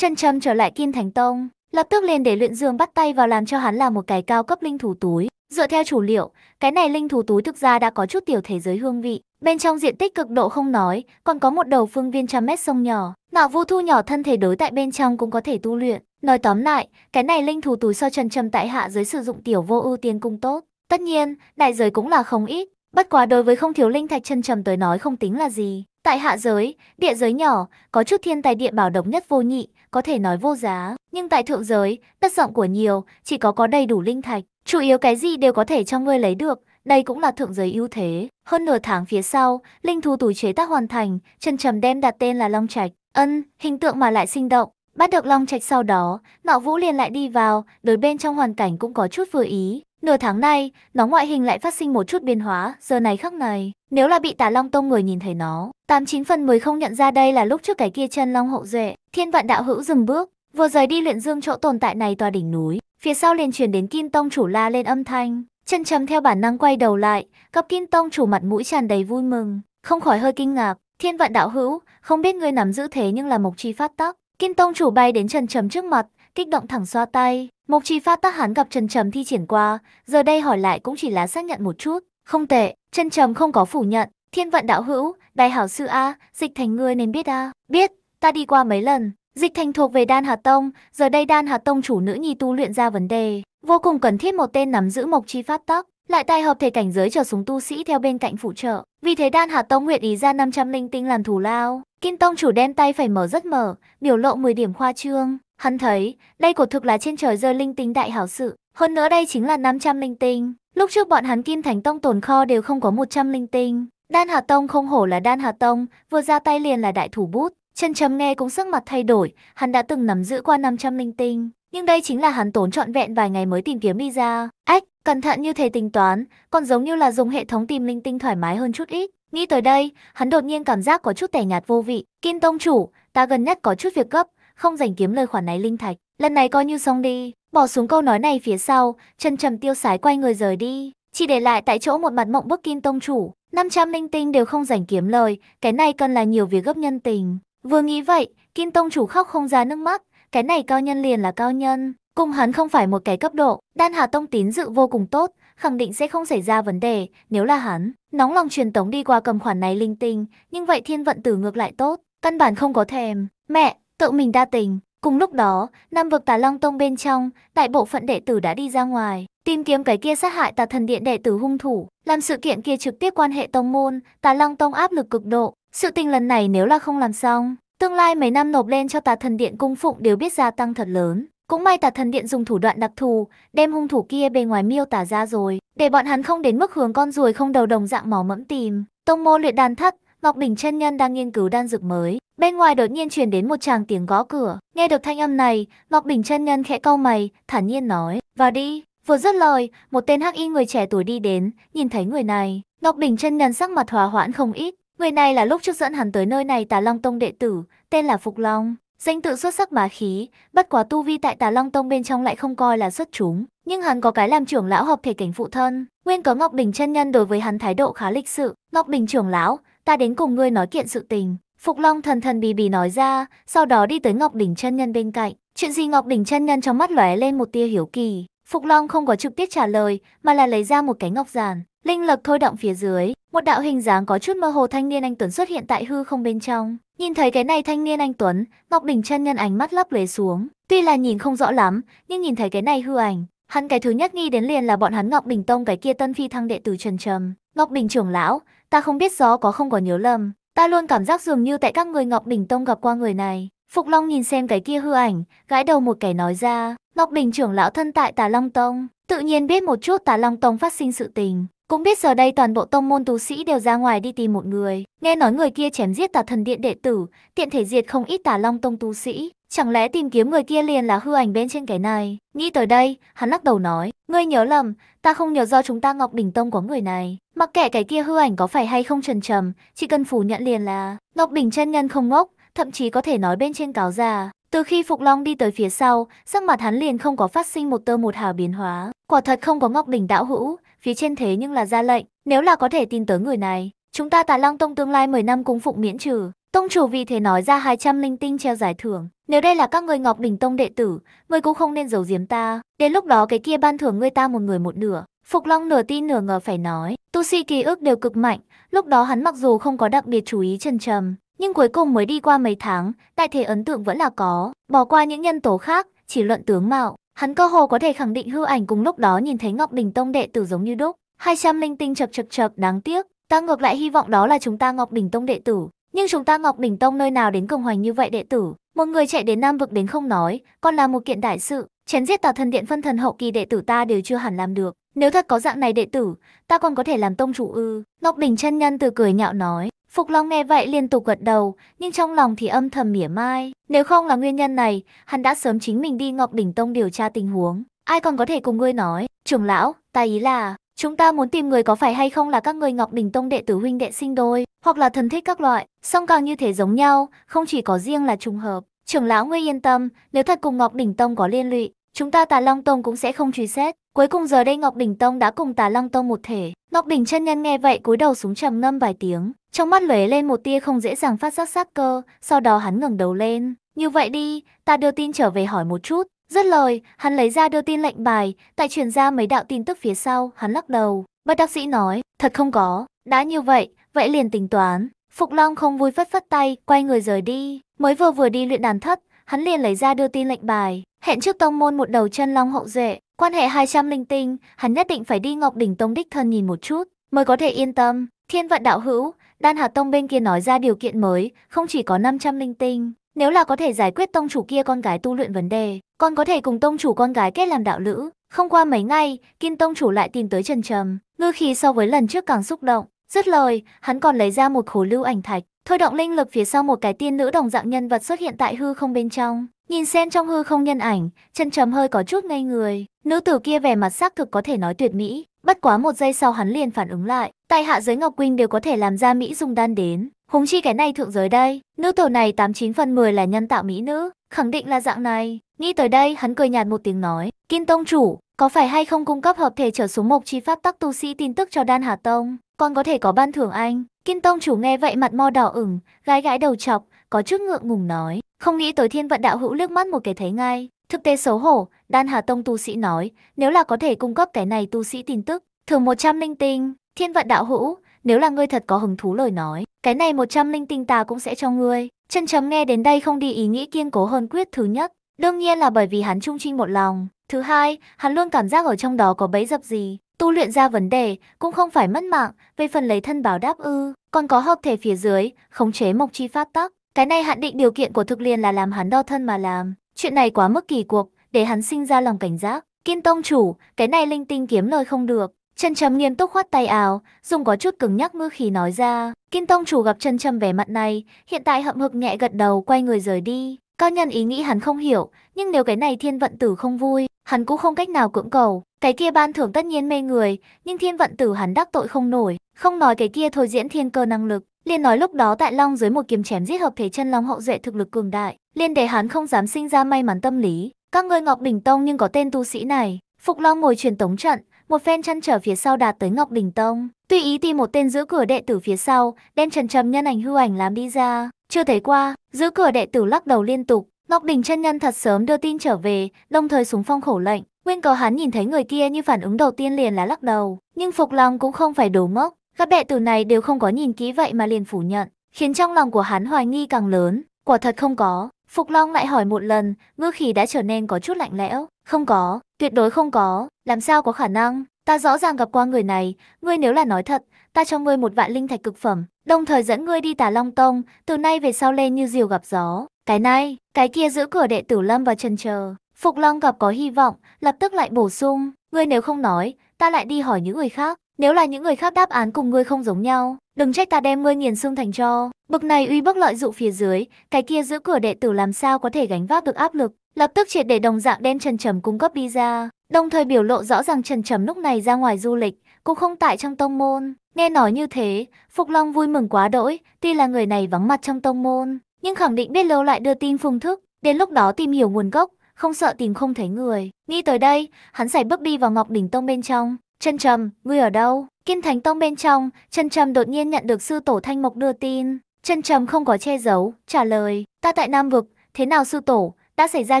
Chân Trầm trở lại Kim Thánh Tông, lập tức liền để luyện dương bắt tay vào làm cho hắn là một cái cao cấp linh thú túi. Dựa theo chủ liệu, cái này linh thú túi thực ra đã có chút tiểu thế giới hương vị. Bên trong diện tích cực độ không nói, còn có một đầu phương viên trăm mét sông nhỏ. Nọ vu thu nhỏ thân thể đối tại bên trong cũng có thể tu luyện. Nói tóm lại, cái này linh thú túi so trần trầm tại hạ giới sử dụng tiểu vô ưu tiên cung tốt. Tất nhiên, đại giới cũng là không ít. Bất quá đối với không thiếu linh thạch chân trầm tới nói không tính là gì. Tại hạ giới, địa giới nhỏ, có chút thiên tài địa bảo độc nhất vô nhị, có thể nói vô giá. Nhưng tại thượng giới, đất rộng của nhiều, chỉ có có đầy đủ linh thạch. Chủ yếu cái gì đều có thể cho ngươi lấy được, đây cũng là thượng giới ưu thế. Hơn nửa tháng phía sau, linh thú túi chế tác hoàn thành, chân Trầm đem đặt tên là Long Trạch. Ân, hình tượng mà lại sinh động. Bắt được Long Trạch sau đó, Nọ Vũ liền lại đi vào, đối bên trong hoàn cảnh cũng có chút vừa ý. Nửa tháng nay, nó ngoại hình lại phát sinh một chút biến hóa, giờ này khắc này, nếu là bị tà long tông người nhìn thấy nó, 89 phần 10 không nhận ra đây là lúc trước cái kia chân long hậu duệ, thiên vạn đạo hữu dừng bước, vừa rời đi luyện dương chỗ tồn tại này tòa đỉnh núi, phía sau liền truyền đến kim tông chủ la lên âm thanh, chân trầm theo bản năng quay đầu lại, cấp kim tông chủ mặt mũi tràn đầy vui mừng, không khỏi hơi kinh ngạc, thiên vạn đạo hữu, không biết ngươi nắm giữ thế nhưng là mộc chi phát tắc. Kim Tông chủ bay đến chân Trầm trước mặt, kích động thẳng xoa tay. Mộc chi pha tắc hắn gặp trần trầm thi triển qua, giờ đây hỏi lại cũng chỉ là xác nhận một chút. Không tệ, trần trầm không có phủ nhận. Thiên vận đạo hữu, đại hảo sư A, dịch thành ngươi nên biết A. Biết, ta đi qua mấy lần. Dịch thành thuộc về Đan Hà Tông, giờ đây Đan Hà Tông chủ nữ nhi tu luyện ra vấn đề. Vô cùng cần thiết một tên nắm giữ mộc chi pháp tắc, lại tài hợp thể cảnh giới trở xuống tu sĩ theo bên cạnh phụ trợ. Vì thế Đan Hà Tông nguyện ý ra 500 linh tinh làm thù lao. Kim Tông chủ đem tay phải mở rất mở, biểu lộ 10 điểm khoa trương. Hắn thấy, đây quả thực là trên trời rơi linh tinh đại hảo sự. Hơn nữa đây chính là 500 linh tinh. Lúc trước bọn hắn Kim Thánh Tông tồn kho đều không có 100 linh tinh. Đan Hà Tông không hổ là Đan Hà Tông, vừa ra tay liền là đại thủ bút. Chân chấm nghe cũng sắc mặt thay đổi, hắn đã từng nắm giữ qua 500 linh tinh. Nhưng đây chính là hắn tốn trọn vẹn vài ngày mới tìm kiếm đi ra. Ách, cẩn thận như thế tính toán, còn giống như là dùng hệ thống tìm linh tinh thoải mái hơn chút ít. Nghĩ tới đây, hắn đột nhiên cảm giác có chút tẻ nhạt vô vị. Kim Tông chủ, ta gần nhất có chút việc gấp, không dành kiếm lời khoản này linh thạch. Lần này coi như xong đi, bỏ xuống câu nói này phía sau, chân trầm tiêu sái quay người rời đi, chỉ để lại tại chỗ một mặt mộng bức kim tông chủ. 500 linh tinh đều không rảnh kiếm lời, cái này cần là nhiều việc gấp nhân tình. Vừa nghĩ vậy, kim tông chủ khóc không ra nước mắt, cái này cao nhân liền là cao nhân. Cùng hắn không phải một cái cấp độ, đan hà tông tín dự vô cùng tốt, khẳng định sẽ không xảy ra vấn đề nếu là hắn. Nóng lòng truyền tống đi qua cầm khoản này linh tinh, nhưng vậy thiên vận tử ngược lại tốt, căn bản không có thèm. Mẹ, Tự mình đa tình, cùng lúc đó, năm vực Tà Long Tông bên trong, đại bộ phận đệ tử đã đi ra ngoài, tìm kiếm cái kia sát hại Tà Thần Điện đệ tử hung thủ, làm sự kiện kia trực tiếp quan hệ tông môn, Tà Long Tông áp lực cực độ, sự tình lần này nếu là không làm xong, tương lai mấy năm nộp lên cho Tà Thần Điện cung phụng đều biết gia tăng thật lớn. Cũng may Tà Thần Điện dùng thủ đoạn đặc thù, đem hung thủ kia bề ngoài miêu tả ra rồi, để bọn hắn không đến mức hướng con ruồi không đầu đồng dạng mỏ mẫm tìm. Tông môn luyện đàn thất, Ngọc Bình chân nhân đang nghiên cứu đan dược mới. Bên ngoài đột nhiên truyền đến một chàng tiếng gõ cửa. Nghe được thanh âm này, Ngọc Bình chân nhân khẽ cau mày, thản nhiên nói: "Vào đi." Vừa dứt lời, một tên hắc y người trẻ tuổi đi đến, nhìn thấy người này, Ngọc Bình chân nhân sắc mặt hòa hoãn không ít. Người này là lúc trước dẫn hắn tới nơi này Tà Long Tông đệ tử, tên là Phục Long. Danh tự xuất sắc bá khí, bất quá tu vi tại Tà Long Tông bên trong lại không coi là xuất chúng, nhưng hắn có cái làm trưởng lão hợp thể cảnh phụ thân, nguyên có Ngọc Bình chân nhân đối với hắn thái độ khá lịch sự. Ngọc Bình trưởng lão, ta đến cùng ngươi nói kiện sự tình. Phục Long thần thần bì bì nói ra, sau đó đi tới Ngọc Đỉnh chân Nhân bên cạnh. Chuyện gì Ngọc Đỉnh chân Nhân trong mắt lóe lên một tia hiểu kỳ. Phục Long không có trực tiếp trả lời, mà là lấy ra một cái ngọc giản. Linh lực thôi động phía dưới, một đạo hình dáng có chút mơ hồ thanh niên anh Tuấn xuất hiện tại hư không bên trong. Nhìn thấy cái này thanh niên anh Tuấn, Ngọc Đỉnh chân Nhân ánh mắt lấp lóe xuống. Tuy là nhìn không rõ lắm, nhưng nhìn thấy cái này hư ảnh, hắn cái thứ nhất nghi đến liền là bọn hắn Ngọc Bình Tông cái kia tân phi thăng đệ tử Trần Trầm. Ngọc Bình trưởng lão, ta không biết gió có không có nhớ lầm, ta luôn cảm giác dường như tại các người Ngọc bình Tông gặp qua người này. Phục Long nhìn xem cái kia hư ảnh, gãi đầu một kẻ nói ra, Ngọc Bình trưởng lão thân tại Tà Long Tông, tự nhiên biết một chút Tà Long Tông phát sinh sự tình. Cũng biết giờ đây toàn bộ tông môn tú sĩ đều ra ngoài đi tìm một người, nghe nói người kia chém giết tà thần điện đệ tử, tiện thể diệt không ít tà long tông tú sĩ, chẳng lẽ tìm kiếm người kia liền là hư ảnh bên trên cái này. Nghĩ tới đây, hắn lắc đầu nói, Ngươi nhớ lầm, ta không nhớ do chúng ta Ngọc bình Tông có người này. Mặc kệ cái kia hư ảnh có phải hay không trần trầm, chỉ cần phủ nhận liền là Ngọc bình chân nhân không ngốc, thậm chí có thể nói bên trên cáo già. Từ khi Phục Long đi tới phía sau, sắc mặt hắn liền không có phát sinh một tơ một hào biến hóa. Quả thật không có Ngọc bình đạo hữu, phía trên thế nhưng là ra lệnh, nếu là có thể tin tới người này, chúng ta Tà Lăng Tông tương lai 10 năm cung phụng miễn trừ. Tông chủ vì thế nói ra 200 linh tinh treo giải thưởng. Nếu đây là các người Ngọc Đỉnh Tông đệ tử, người cũng không nên giấu giếm ta. Đến lúc đó cái kia ban thưởng người ta một người một nửa. Phục Long nửa tin nửa ngờ phải nói, tu sĩ ký ức đều cực mạnh, lúc đó hắn mặc dù không có đặc biệt chú ý chân trầm, nhưng cuối cùng mới đi qua mấy tháng, đại thể ấn tượng vẫn là có, bỏ qua những nhân tố khác, chỉ luận tướng mạo, hắn cơ hồ có thể khẳng định hư ảnh cùng lúc đó nhìn thấy Ngọc Đình Tông đệ tử giống như đúc, 200 linh tinh chập chập chập đáng tiếc, ta ngược lại hy vọng đó là chúng ta Ngọc Đình Tông đệ tử, nhưng chúng ta Ngọc bình Tông nơi nào đến cường hoành như vậy đệ tử, một người chạy đến Nam vực đến không nói, còn là một kiện đại sự, chấn giết tà thần điện phân thần hậu kỳ đệ tử ta đều chưa hẳn làm được. Nếu thật có dạng này đệ tử, ta còn có thể làm tông chủ ư? Ngọc bình chân nhân từ cười nhạo nói. Phục Long nghe vậy liên tục gật đầu, nhưng trong lòng thì âm thầm mỉa mai. Nếu không là nguyên nhân này, hắn đã sớm chính mình đi Ngọc Đỉnh Tông điều tra tình huống. Ai còn có thể cùng ngươi nói, trưởng lão, ta ý là, Chúng ta muốn tìm người có phải hay không là các người Ngọc Đình Tông đệ tử huynh đệ sinh đôi, hoặc là thần thích các loại, song càng như thế giống nhau, không chỉ có riêng là trùng hợp. Trưởng lão ngươi yên tâm, nếu thật cùng Ngọc Đình Tông có liên lụy, chúng ta Tà Long Tông cũng sẽ không truy xét. Cuối cùng giờ đây Ngọc Đình Tông đã cùng Tà Long Tông một thể. Ngọc Đình chân nhân nghe vậy cúi đầu xuống trầm ngâm vài tiếng, trong mắt lóe lên một tia không dễ dàng phát giác sát cơ, sau đó hắn ngẩng đầu lên. Như vậy đi, ta đưa tin trở về hỏi một chút, Dứt lời, hắn lấy ra đưa tin lệnh bài, tại truyền ra mấy đạo tin tức phía sau, hắn lắc đầu. bác đắc dĩ nói, thật không có, đã như vậy, vậy liền tính toán. Phục Long không vui phất phất tay, quay người rời đi. Mới vừa vừa đi luyện đàn thất, hắn liền lấy ra đưa tin lệnh bài, hẹn trước tông môn một đầu chân long hậu duệ, quan hệ 200 linh tinh, hắn nhất định phải đi Ngọc đỉnh tông đích thân nhìn một chút, mới có thể yên tâm. Thiên vận đạo hữu, Đan Hà tông bên kia nói ra điều kiện mới, không chỉ có 500 linh tinh, nếu là có thể giải quyết tông chủ kia con gái tu luyện vấn đề, con có thể cùng tông chủ con gái kết làm đạo lữ. Không qua mấy ngày, Kim tông chủ lại tìm tới Trần Trầm, ngư khí so với lần trước càng xúc động. Dứt lời, hắn còn lấy ra một khối lưu ảnh thạch, thôi động linh lực phía sau một cái tiên nữ đồng dạng nhân vật xuất hiện tại hư không bên trong. Nhìn xem trong hư không nhân ảnh, Trần Trầm hơi có chút ngây người. Nữ tử kia vẻ mặt sắc thực có thể nói tuyệt mỹ, Bất quá một giây sau hắn liền phản ứng lại, tại hạ giới Ngọc Quynh đều có thể làm ra Mỹ dung đan đến. Húng chi cái này thượng giới đây, nữ tử này 89 phần 10 là nhân tạo Mỹ nữ, khẳng định là dạng này. Nghĩ tới đây hắn cười nhạt một tiếng nói, Kim Tông chủ, có phải hay không cung cấp hợp thể trở số mộc chi pháp tắc tu sĩ tin tức cho Đan Hà Tông, còn có thể có ban thưởng anh. Kim Tông chủ nghe vậy mặt mo đỏ ửng, gái gái đầu chọc, có chút ngượng ngùng nói, không nghĩ tới thiên vận đạo hữu liếc mắt một cái thấy ngay, Thực tế xấu hổ, Đan Hà Tông tu sĩ nói, nếu là có thể cung cấp cái này tu sĩ tin tức, thường 100 linh tinh, thiên vận đạo hữu, nếu là ngươi thật có hứng thú lời nói, cái này 100 linh tinh ta cũng sẽ cho ngươi. Chân chấm nghe đến đây không đi ý nghĩ kiên cố hơn quyết thứ nhất, đương nhiên là bởi vì hắn trung trinh một lòng. Thứ hai, hắn luôn cảm giác ở trong đó có bẫy dập gì, tu luyện ra vấn đề, cũng không phải mất mạng, về phần lấy thân báo đáp ư, còn có hợp thể phía dưới, khống chế mộc chi pháp tắc. Cái này hạn định điều kiện của thực liền là làm hắn đo thân mà làm, Chuyện này quá mức kỳ cuộc, để hắn sinh ra lòng cảnh giác. Kim Tông chủ, cái này linh tinh kiếm lời không được. Trần Trầm nghiêm túc khoát tay áo, dùng có chút cứng nhắc ngư khí nói ra. Kim Tông chủ gặp Trần Trầm vẻ mặt này, hiện tại hậm hực nhẹ gật đầu quay người rời đi. Cao nhân ý nghĩ hắn không hiểu, nhưng nếu cái này thiên vận tử không vui, hắn cũng không cách nào cưỡng cầu. Cái kia ban thưởng tất nhiên mê người, nhưng thiên vận tử hắn đắc tội không nổi, không nói cái kia thôi diễn thiên cơ năng lực. liền nói lúc đó tại Long dưới một kiếm chém giết hợp thể chân Long hậu duệ thực lực cường đại, liên để hắn không dám sinh ra may mắn tâm lý. Các ngươi Ngọc Bình Tông nhưng có tên tu sĩ này, Phục Long ngồi truyền tống trận, một phen chăn trở phía sau đạt tới Ngọc Bình Tông. tùy ý tìm một tên giữ cửa đệ tử phía sau, đem trần trầm nhân ảnh hư ảnh làm đi ra. Chưa thấy qua, giữ cửa đệ tử lắc đầu liên tục. Ngọc bình chân nhân thật sớm đưa tin trở về, đồng thời súng phong khẩu lệnh. Nguyên cầu hắn nhìn thấy người kia như phản ứng đầu tiên liền là lắc đầu. Nhưng Phục Long cũng không phải đồ mốc các đệ tử này đều không có nhìn kỹ vậy mà liền phủ nhận. Khiến trong lòng của hắn hoài nghi càng lớn, quả thật không có. Phục Long lại hỏi một lần, ngữ khí đã trở nên có chút lạnh lẽo. Không có, tuyệt đối không có, làm sao có khả năng, ta rõ ràng gặp qua người này, ngươi nếu là nói thật, ta cho ngươi một vạn linh thạch cực phẩm, đồng thời dẫn ngươi đi tà Long Tông, từ nay về sau lên như diều gặp gió. Cái này, cái kia giữ cửa đệ tử Lâm và chân chờ. Phục Long gặp có hy vọng, lập tức lại bổ sung, ngươi nếu không nói, ta lại đi hỏi những người khác. Nếu là những người khác đáp án cùng ngươi không giống nhau, đừng trách ta đem ngươi nghiền xương thành cho. Bực này uy bức lợi dụ phía dưới, cái kia giữ cửa đệ tử làm sao có thể gánh vác được áp lực, lập tức triệt để đồng dạng đen Trần Trầm cung cấp đi ra, đồng thời biểu lộ rõ ràng Trần Trầm lúc này ra ngoài du lịch, cũng không tại trong tông môn. Nghe nói như thế, Phục Long vui mừng quá đỗi, tuy là người này vắng mặt trong tông môn, nhưng khẳng định biết lâu lại đưa tin phương thức, đến lúc đó tìm hiểu nguồn gốc, không sợ tìm không thấy người. Nghĩ tới đây, hắn giải bước đi vào Ngọc Đỉnh Tông bên trong, Trân Trầm, ngươi ở đâu? Kim Thánh Tông bên trong, Trân Trầm đột nhiên nhận được sư tổ Thanh Mộc đưa tin. Trân Trầm không có che giấu, trả lời, ta tại Nam Vực, thế nào sư tổ, đã xảy ra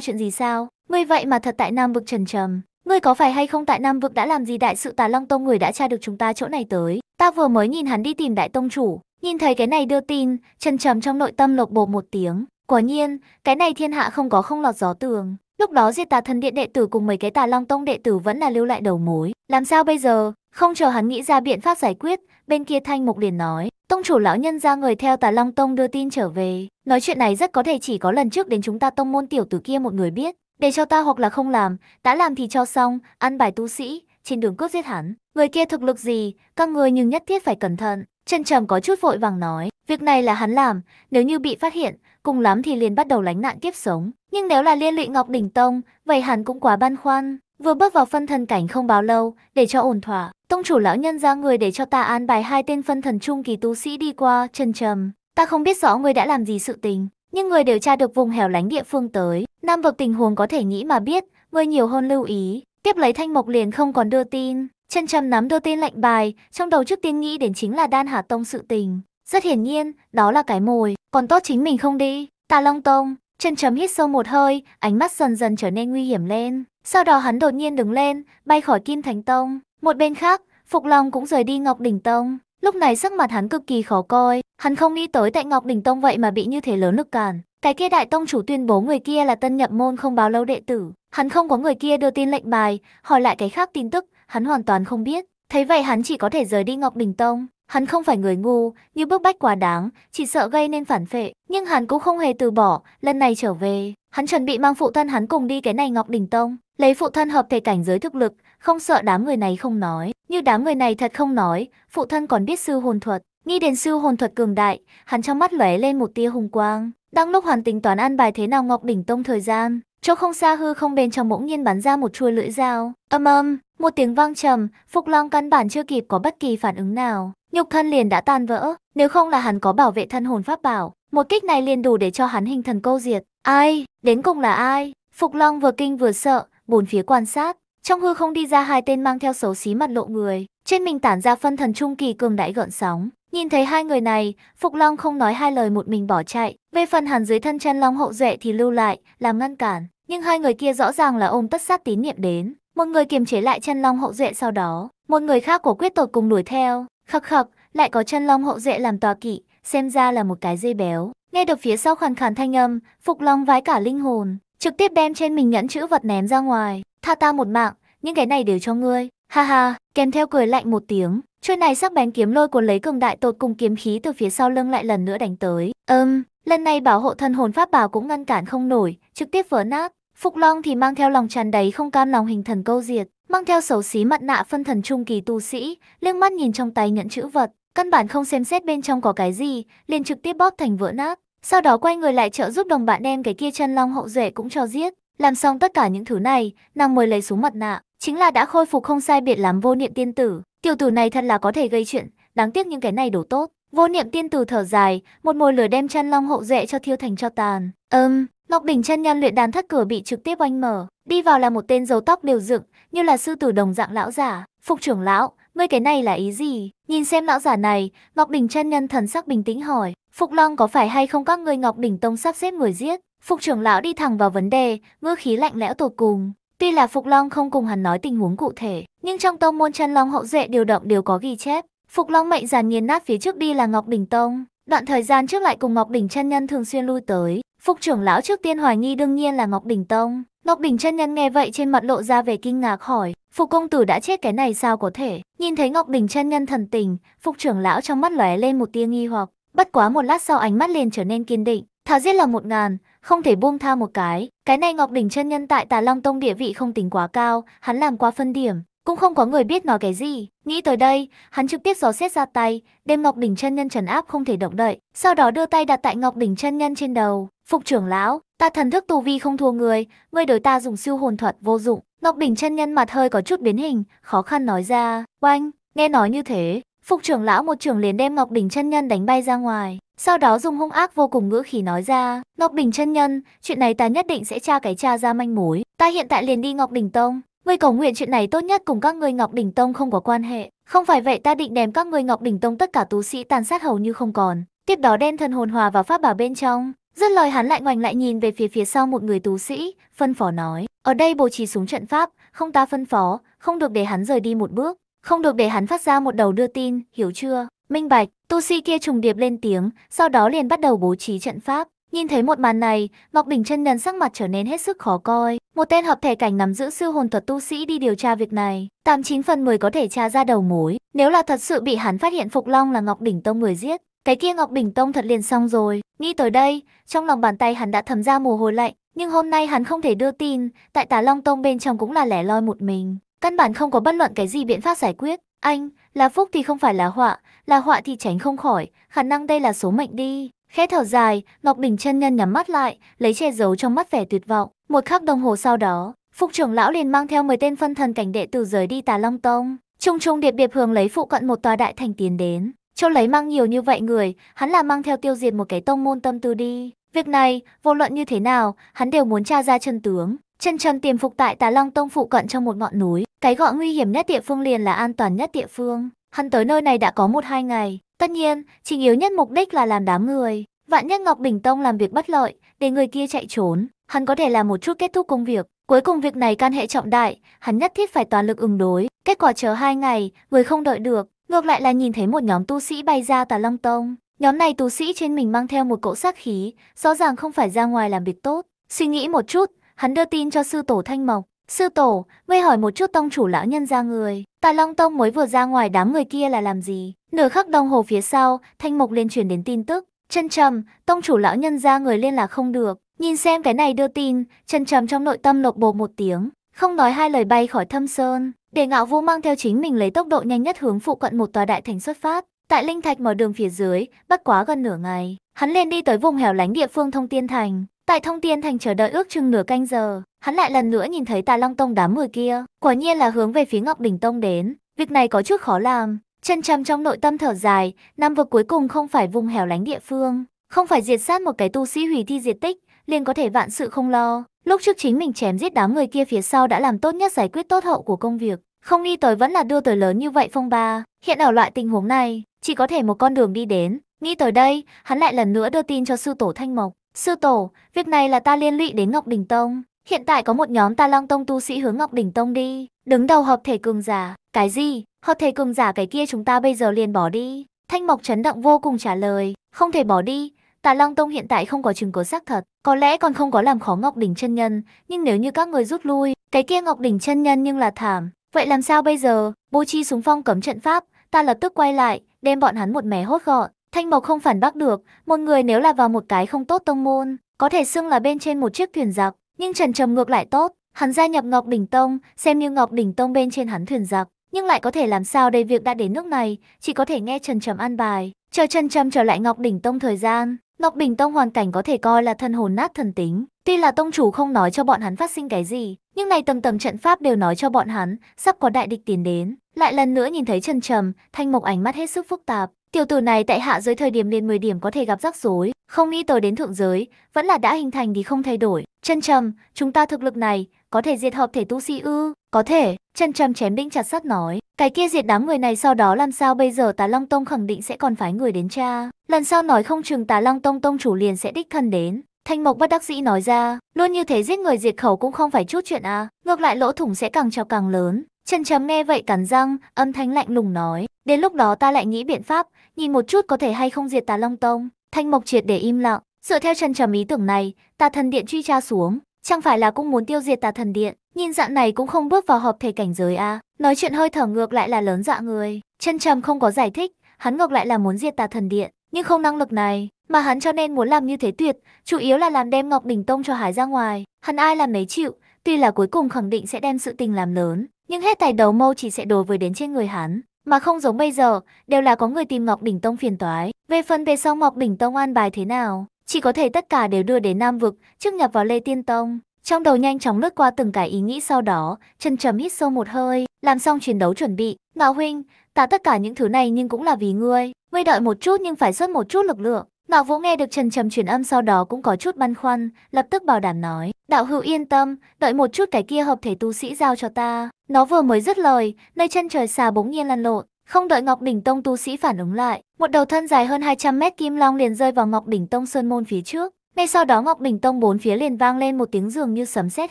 chuyện gì sao? Ngươi vậy mà thật tại Nam Vực Trần Trầm. Ngươi có phải hay không tại Nam Vực đã làm gì đại sự tà Long Tông người đã tra được chúng ta chỗ này tới? Ta vừa mới nhìn hắn đi tìm đại tông chủ, nhìn thấy cái này đưa tin, Trần Trầm trong nội tâm lột bộ một tiếng. Quả nhiên, cái này thiên hạ không có không lọt gió tường. Lúc đó diệt tà thần điện đệ tử cùng mấy cái tà long tông đệ tử vẫn là lưu lại đầu mối. Làm sao bây giờ? Không chờ hắn nghĩ ra biện pháp giải quyết, bên kia thanh mục liền nói. Tông chủ lão nhân ra người theo tà long tông đưa tin trở về. Nói chuyện này rất có thể chỉ có lần trước đến chúng ta tông môn tiểu tử kia một người biết. Để cho ta hoặc là không làm, đã làm thì cho xong, ăn bài tu sĩ, trên đường cướp giết hắn. Người kia thực lực gì, các người nhưng nhất thiết phải cẩn thận. trần trầm có chút vội vàng nói, việc này là hắn làm, nếu như bị phát hiện, cùng lắm thì liền bắt đầu lánh nạn kiếp sống. Nhưng nếu là liên lụy Ngọc Đỉnh Tông, vậy hẳn cũng quá băn khoăn. Vừa bước vào phân thần cảnh không bao lâu, để cho ổn thỏa, tông chủ lão nhân ra người để cho ta an bài hai tên phân thần trung kỳ tu sĩ đi qua, chân trầm. Ta không biết rõ người đã làm gì sự tình, nhưng người điều tra được vùng hẻo lánh địa phương tới. Nam vực tình huống có thể nghĩ mà biết, người nhiều hơn lưu ý. Tiếp lấy thanh mộc liền không còn đưa tin. Chân trầm nắm đưa tin lệnh bài, trong đầu trước tiên nghĩ đến chính là đan hà tông sự tình. Rất hiển nhiên, đó là cái mồi, còn tốt chính mình không đi. Tà Long Tông, chân chấm hít sâu một hơi, ánh mắt dần dần trở nên nguy hiểm lên. Sau đó hắn đột nhiên đứng lên, bay khỏi Kim Thánh Tông. Một bên khác, Phục Long cũng rời đi Ngọc Đỉnh Tông. Lúc này sắc mặt hắn cực kỳ khó coi, hắn không nghĩ tới tại Ngọc Đỉnh Tông vậy mà bị như thế lớn lực cản. Cái kia đại tông chủ tuyên bố người kia là tân nhập môn không báo lâu đệ tử, hắn không có người kia đưa tin lệnh bài, hỏi lại cái khác tin tức, hắn hoàn toàn không biết. Thấy vậy hắn chỉ có thể rời đi Ngọc Đỉnh Tông, Hắn không phải người ngu, như bức bách quá đáng, chỉ sợ gây nên phản phệ. Nhưng hắn cũng không hề từ bỏ, lần này trở về, hắn chuẩn bị mang phụ thân hắn cùng đi cái này Ngọc Đình Tông. Lấy phụ thân hợp thể cảnh giới thực lực, không sợ đám người này không nói. Như đám người này thật không nói, phụ thân còn biết sư hồn thuật. Nghĩ đến sư hồn thuật cường đại, hắn trong mắt lóe lên một tia hùng quang. Đang lúc hoàn tính toán an bài thế nào Ngọc Đỉnh Tông thời gian, chỗ không xa hư không bên trong bỗng nhiên bắn ra một chuôi lưỡi dao. Âm âm, một tiếng vang trầm, Phục Long căn bản chưa kịp có bất kỳ phản ứng nào, nhục thân liền đã tan vỡ, nếu không là hắn có bảo vệ thân hồn pháp bảo, một kích này liền đủ để cho hắn hình thần câu diệt. Ai, đến cùng là ai? Phục Long vừa kinh vừa sợ, bốn phía quan sát, trong hư không đi ra hai tên mang theo xấu xí mặt lộ người, trên mình tản ra phân thần trung kỳ cường đại gợn sóng. Nhìn thấy hai người này, Phục Long không nói hai lời một mình bỏ chạy, về phần hắn dưới thân chân Long hậu duệ thì lưu lại, làm ngăn cản, nhưng hai người kia rõ ràng là ôm tất sát tín niệm đến, một người kiềm chế lại chân Long hậu duệ sau đó, một người khác của quyết tột cùng đuổi theo, Khập khập, lại có chân long hậu duệ làm tòa kỵ, xem ra là một cái dây béo. Nghe được phía sau khàn khàn thanh âm, Phục Long vái cả linh hồn, trực tiếp đem trên mình nhẫn chữ vật ném ra ngoài. Tha ta một mạng, những cái này đều cho ngươi. Ha ha, kèm theo cười lạnh một tiếng, chuôi này sắc bén kiếm lôi cuốn lấy cường đại tột cùng kiếm khí từ phía sau lưng lại lần nữa đánh tới. Ừm, lần này bảo hộ thân hồn pháp bảo cũng ngăn cản không nổi, trực tiếp vỡ nát. Phục Long thì mang theo lòng tràn đầy không cam lòng hình thần câu diệt, mang theo xấu xí mặt nạ phân thần trung kỳ tu sĩ, liếc mắt nhìn trong tay nhận chữ vật, căn bản không xem xét bên trong có cái gì, liền trực tiếp bóp thành vỡ nát. Sau đó quay người lại trợ giúp đồng bạn đem cái kia chân long hậu duệ cũng cho giết. Làm xong tất cả những thứ này, nàng mới lấy xuống mặt nạ, chính là đã khôi phục không sai biệt lắm vô niệm tiên tử. Tiểu tử này thật là có thể gây chuyện, đáng tiếc những cái này đủ tốt. Vô niệm tiên tử thở dài, một mồi lửa đem chân long hậu duệ cho thiêu thành cho tàn. Ừm, um, Ngọc bình chân nhân luyện đàn thất cửa bị trực tiếp oanh mở, đi vào là một tên dầu tóc đều dựng, như là sư tử đồng dạng lão giả, phục trưởng lão, ngươi cái này là ý gì? Nhìn xem lão giả này, Ngọc bình chân nhân thần sắc bình tĩnh hỏi, Phục Long có phải hay không các ngươi Ngọc bình Tông sắp xếp người giết? Phục trưởng lão đi thẳng vào vấn đề, ngữ khí lạnh lẽo tột cùng. Tuy là Phục Long không cùng hắn nói tình huống cụ thể, nhưng trong tông môn chân long hậu duệ điều động đều có ghi chép. Phục Long mệnh giàn nghiền nát phía trước đi là Ngọc bình Tông. Đoạn thời gian trước lại cùng Ngọc bình chân nhân thường xuyên lui tới, Phục trưởng lão trước tiên hoài nghi đương nhiên là Ngọc Đỉnh Tông. Ngọc Đỉnh chân nhân nghe vậy trên mặt lộ ra về kinh ngạc hỏi, Phục công tử đã chết cái này sao có thể? Nhìn thấy Ngọc Đỉnh chân nhân thần tình, Phục trưởng lão trong mắt lóe lên một tia nghi hoặc, bất quá một lát sau ánh mắt liền trở nên kiên định, thà giết là một ngàn, không thể buông tha một cái. Cái này Ngọc Đỉnh chân nhân tại Tà Long Tông địa vị không tính quá cao, hắn làm qua phân điểm, cũng không có người biết nói cái gì. Nghĩ tới đây, hắn trực tiếp gió xét ra tay, đem Ngọc Đỉnh chân nhân trần áp không thể động đậy, sau đó đưa tay đặt tại Ngọc Đỉnh chân nhân trên đầu. Phục trưởng lão, ta thần thức tu vi không thua người, ngươi đối ta dùng siêu hồn thuật vô dụng. Ngọc Đỉnh chân nhân mặt hơi có chút biến hình, khó khăn nói ra, oanh, nghe nói như thế. Phục trưởng lão một trưởng liền đem Ngọc Đỉnh chân nhân đánh bay ra ngoài, sau đó dùng hung ác vô cùng ngữ khí nói ra, Ngọc Đỉnh chân nhân, chuyện này ta nhất định sẽ tra cái tra ra manh mối, ta hiện tại liền đi Ngọc Đỉnh Tông, Ngươi cầu nguyện chuyện này tốt nhất cùng các ngươi Ngọc Đỉnh Tông không có quan hệ. Không phải vậy ta định đem các ngươi Ngọc Đỉnh Tông tất cả tú sĩ tàn sát hầu như không còn. Tiếp đó đen thần hồn hòa vào pháp bảo bên trong. Dứt lời hắn lại ngoảnh lại nhìn về phía phía sau một người tú sĩ, phân phó nói. Ở đây bố trí súng trận pháp, không ta phân phó, không được để hắn rời đi một bước. Không được để hắn phát ra một đầu đưa tin, hiểu chưa? Minh bạch, tu sĩ kia trùng điệp lên tiếng, sau đó liền bắt đầu bố trí trận pháp. Nhìn thấy một màn này, Ngọc bình chân nhân sắc mặt trở nên hết sức khó coi. Một tên hợp thể cảnh nắm giữ siêu hồn thuật tu sĩ đi điều tra việc này, 89 phần 10 có thể tra ra đầu mối. Nếu là thật sự bị hắn phát hiện Phục Long là Ngọc Đỉnh Tông người giết, cái kia Ngọc Đỉnh Tông thật liền xong rồi. Nghĩ tới đây, trong lòng bàn tay hắn đã thấm ra mồ hôi lạnh, nhưng hôm nay hắn không thể đưa tin, tại Tà Long Tông bên trong cũng là lẻ loi một mình, căn bản không có bất luận cái gì biện pháp giải quyết. Anh, là phúc thì không phải là họa, là họa thì tránh không khỏi, khả năng đây là số mệnh đi. Khẽ thở dài, Ngọc bình chân nhân nhắm mắt lại, lấy che giấu trong mắt vẻ tuyệt vọng. Một khắc đồng hồ sau đó, Phục trưởng lão liền mang theo 10 tên phân thần cảnh đệ tử rời đi Tà Long Tông. Trung trung điệp điệp hướng lấy phụ cận một tòa đại thành tiến đến. Châu lấy mang nhiều như vậy người, hắn là mang theo tiêu diệt một cái tông môn tâm tư đi. Việc này, vô luận như thế nào, hắn đều muốn tra ra chân tướng. Chân trần tiềm phục tại Tà Long Tông phụ cận trong một ngọn núi. Cái gọi nguy hiểm nhất địa phương liền là an toàn nhất địa phương. Hắn tới nơi này đã có một hai ngày, tất nhiên, chỉ yếu nhất mục đích là làm đám người. Vạn nhất Ngọc Bình Tông làm việc bất lợi, để người kia chạy trốn, hắn có thể làm một chút kết thúc công việc. Cuối cùng việc này can hệ trọng đại, hắn nhất thiết phải toàn lực ứng đối. Kết quả chờ hai ngày, người không đợi được, ngược lại là nhìn thấy một nhóm tu sĩ bay ra tà Long Tông. Nhóm này tu sĩ trên mình mang theo một cỗ sát khí, rõ ràng không phải ra ngoài làm việc tốt. Suy nghĩ một chút, hắn đưa tin cho sư tổ Thanh Mộc. Sư tổ, ngươi hỏi một chút tông chủ lão nhân ra người, Tài Long Tông mới vừa ra ngoài đám người kia là làm gì? Nửa khắc đồng hồ phía sau, Thanh Mộc liên truyền đến tin tức. Chân trầm, tông chủ lão nhân ra người liên là không được. Nhìn xem cái này đưa tin, chân trầm trong nội tâm lột bột một tiếng. Không nói hai lời bay khỏi thâm sơn. Để ngạo vũ mang theo chính mình lấy tốc độ nhanh nhất hướng phụ cận một tòa đại thành xuất phát. Tại Linh Thạch mở đường phía dưới, bắt quá gần nửa ngày. Hắn lên đi tới vùng hẻo lánh địa phương Thông Tiên Thành. Tại Thông Tiên Thành chờ đợi ước chừng nửa canh giờ, Hắn lại lần nữa nhìn thấy tà long tông đám người kia, quả nhiên là hướng về phía Ngọc Bình Tông đến. Việc này có chút khó làm, chân trầm trong nội tâm thở dài, năm vực cuối cùng không phải vùng hẻo lánh địa phương, không phải diệt sát một cái tu sĩ hủy thi diệt tích, liền có thể vạn sự không lo. Lúc trước chính mình chém giết đám người kia phía sau đã làm tốt nhất giải quyết tốt hậu của công việc, không nghi tới vẫn là đưa tới lớn như vậy phong ba. Hiện ở loại tình huống này, chỉ có thể một con đường đi đến. Nghĩ tới đây, hắn lại lần nữa đưa tin cho sư tổ Thanh Mộc. Sư tổ, việc này là ta liên lụy đến Ngọc Đình Tông. Hiện tại có một nhóm ta long tông tu sĩ hướng Ngọc Đỉnh Tông đi, đứng đầu hợp thể cường giả. Cái gì? Hợp thể cường giả cái kia chúng ta bây giờ liền bỏ đi. Thanh Mộc chấn động vô cùng trả lời, không thể bỏ đi, Tà Long Tông hiện tại không có chứng cứ xác thật, có lẽ còn không có làm khó Ngọc Đỉnh chân nhân, nhưng nếu như các người rút lui, cái kia Ngọc Đỉnh chân nhân nhưng là thảm. Vậy làm sao bây giờ? Bố chi súng phong cấm trận pháp, ta lập tức quay lại, đem bọn hắn một mẻ hốt gọn. Thanh Mộc không phản bác được, một người nếu là vào một cái không tốt tông môn, có thể xưng là bên trên một chiếc thuyền giặc, nhưng Trần Trầm ngược lại tốt, hắn gia nhập Ngọc Đỉnh Tông, xem như Ngọc Đỉnh Tông bên trên hắn thuyền giặc, nhưng lại có thể làm sao đây việc đã đến nước này, chỉ có thể nghe Trần Trầm an bài, chờ Trần Trầm trở lại Ngọc Đỉnh Tông thời gian. Ngọc Đỉnh Tông hoàn cảnh có thể coi là thân hồn nát thần tính, tuy là tông chủ không nói cho bọn hắn phát sinh cái gì, nhưng này tầm tầm trận pháp đều nói cho bọn hắn, sắp có đại địch tiến đến. Lại lần nữa nhìn thấy Trần Trầm, Thanh mục ánh mắt hết sức phức tạp, Tiểu tử này tại hạ giới thời điểm lên 10 điểm có thể gặp rắc rối, không nghĩ tới đến thượng giới, vẫn là đã hình thành thì không thay đổi. Chân trầm, chúng ta thực lực này, có thể diệt hợp thể tu sĩ si ư? Có thể, chân trầm chém đinh chặt sắt nói, cái kia diệt đám người này sau đó làm sao bây giờ Tà Long Tông khẳng định sẽ còn phái người đến cha. Lần sau nói không chừng Tà Long Tông tông chủ liền sẽ đích thân đến. Thanh Mộc bất đắc dĩ nói ra, luôn như thế giết người diệt khẩu cũng không phải chút chuyện à, ngược lại lỗ thủng sẽ càng trào càng lớn, Chân trầm nghe vậy cắn răng, âm thanh lạnh lùng nói. Đến lúc đó ta lại nghĩ biện pháp, nhìn một chút có thể hay không diệt tà long tông. Thanh mộc triệt để im lặng, dựa theo chân trầm ý tưởng này, tà thần điện truy tra xuống. Chẳng phải là cũng muốn tiêu diệt tà thần điện, nhìn dạng này cũng không bước vào hợp thể cảnh giới a Nói chuyện hơi thở ngược lại là lớn dạ người. Chân trầm không có giải thích, hắn ngược lại là muốn diệt tà thần điện, nhưng không năng lực này. Mà hắn cho nên muốn làm như thế tuyệt, chủ yếu là làm đem Ngọc Đỉnh Tông cho hải ra ngoài. Hắn ai làm mấy chịu, tuy là cuối cùng khẳng định sẽ đem sự tình làm lớn, nhưng hết tài đầu mâu chỉ sẽ đổ với đến trên người hắn, mà không giống bây giờ, đều là có người tìm Ngọc Đỉnh Tông phiền toái. Về phần về sau Ngọc Đỉnh Tông an bài thế nào, chỉ có thể tất cả đều đưa đến Nam vực, trước nhập vào Lê Tiên Tông. Trong đầu nhanh chóng lướt qua từng cái ý nghĩ sau đó, chân trầm hít sâu một hơi, làm xong chiến đấu chuẩn bị. Ngạo huynh, ta tất cả những thứ này nhưng cũng là vì ngươi. Ngươi đợi một chút nhưng phải xuất một chút lực lượng. Mạo Vũ nghe được Trần Trầm chuyển âm sau đó cũng có chút băn khoăn, lập tức bảo đảm nói, đạo hữu yên tâm, đợi một chút cái kia hợp thể tu sĩ giao cho ta. Nó vừa mới dứt lời, nơi chân trời xà bỗng nhiên lăn lộn, không đợi Ngọc Đỉnh Tông tu sĩ phản ứng lại, một đầu thân dài hơn 200 mét kim long liền rơi vào Ngọc Đỉnh Tông sơn môn phía trước. Ngay sau đó Ngọc bình Tông bốn phía liền vang lên một tiếng dường như sấm sét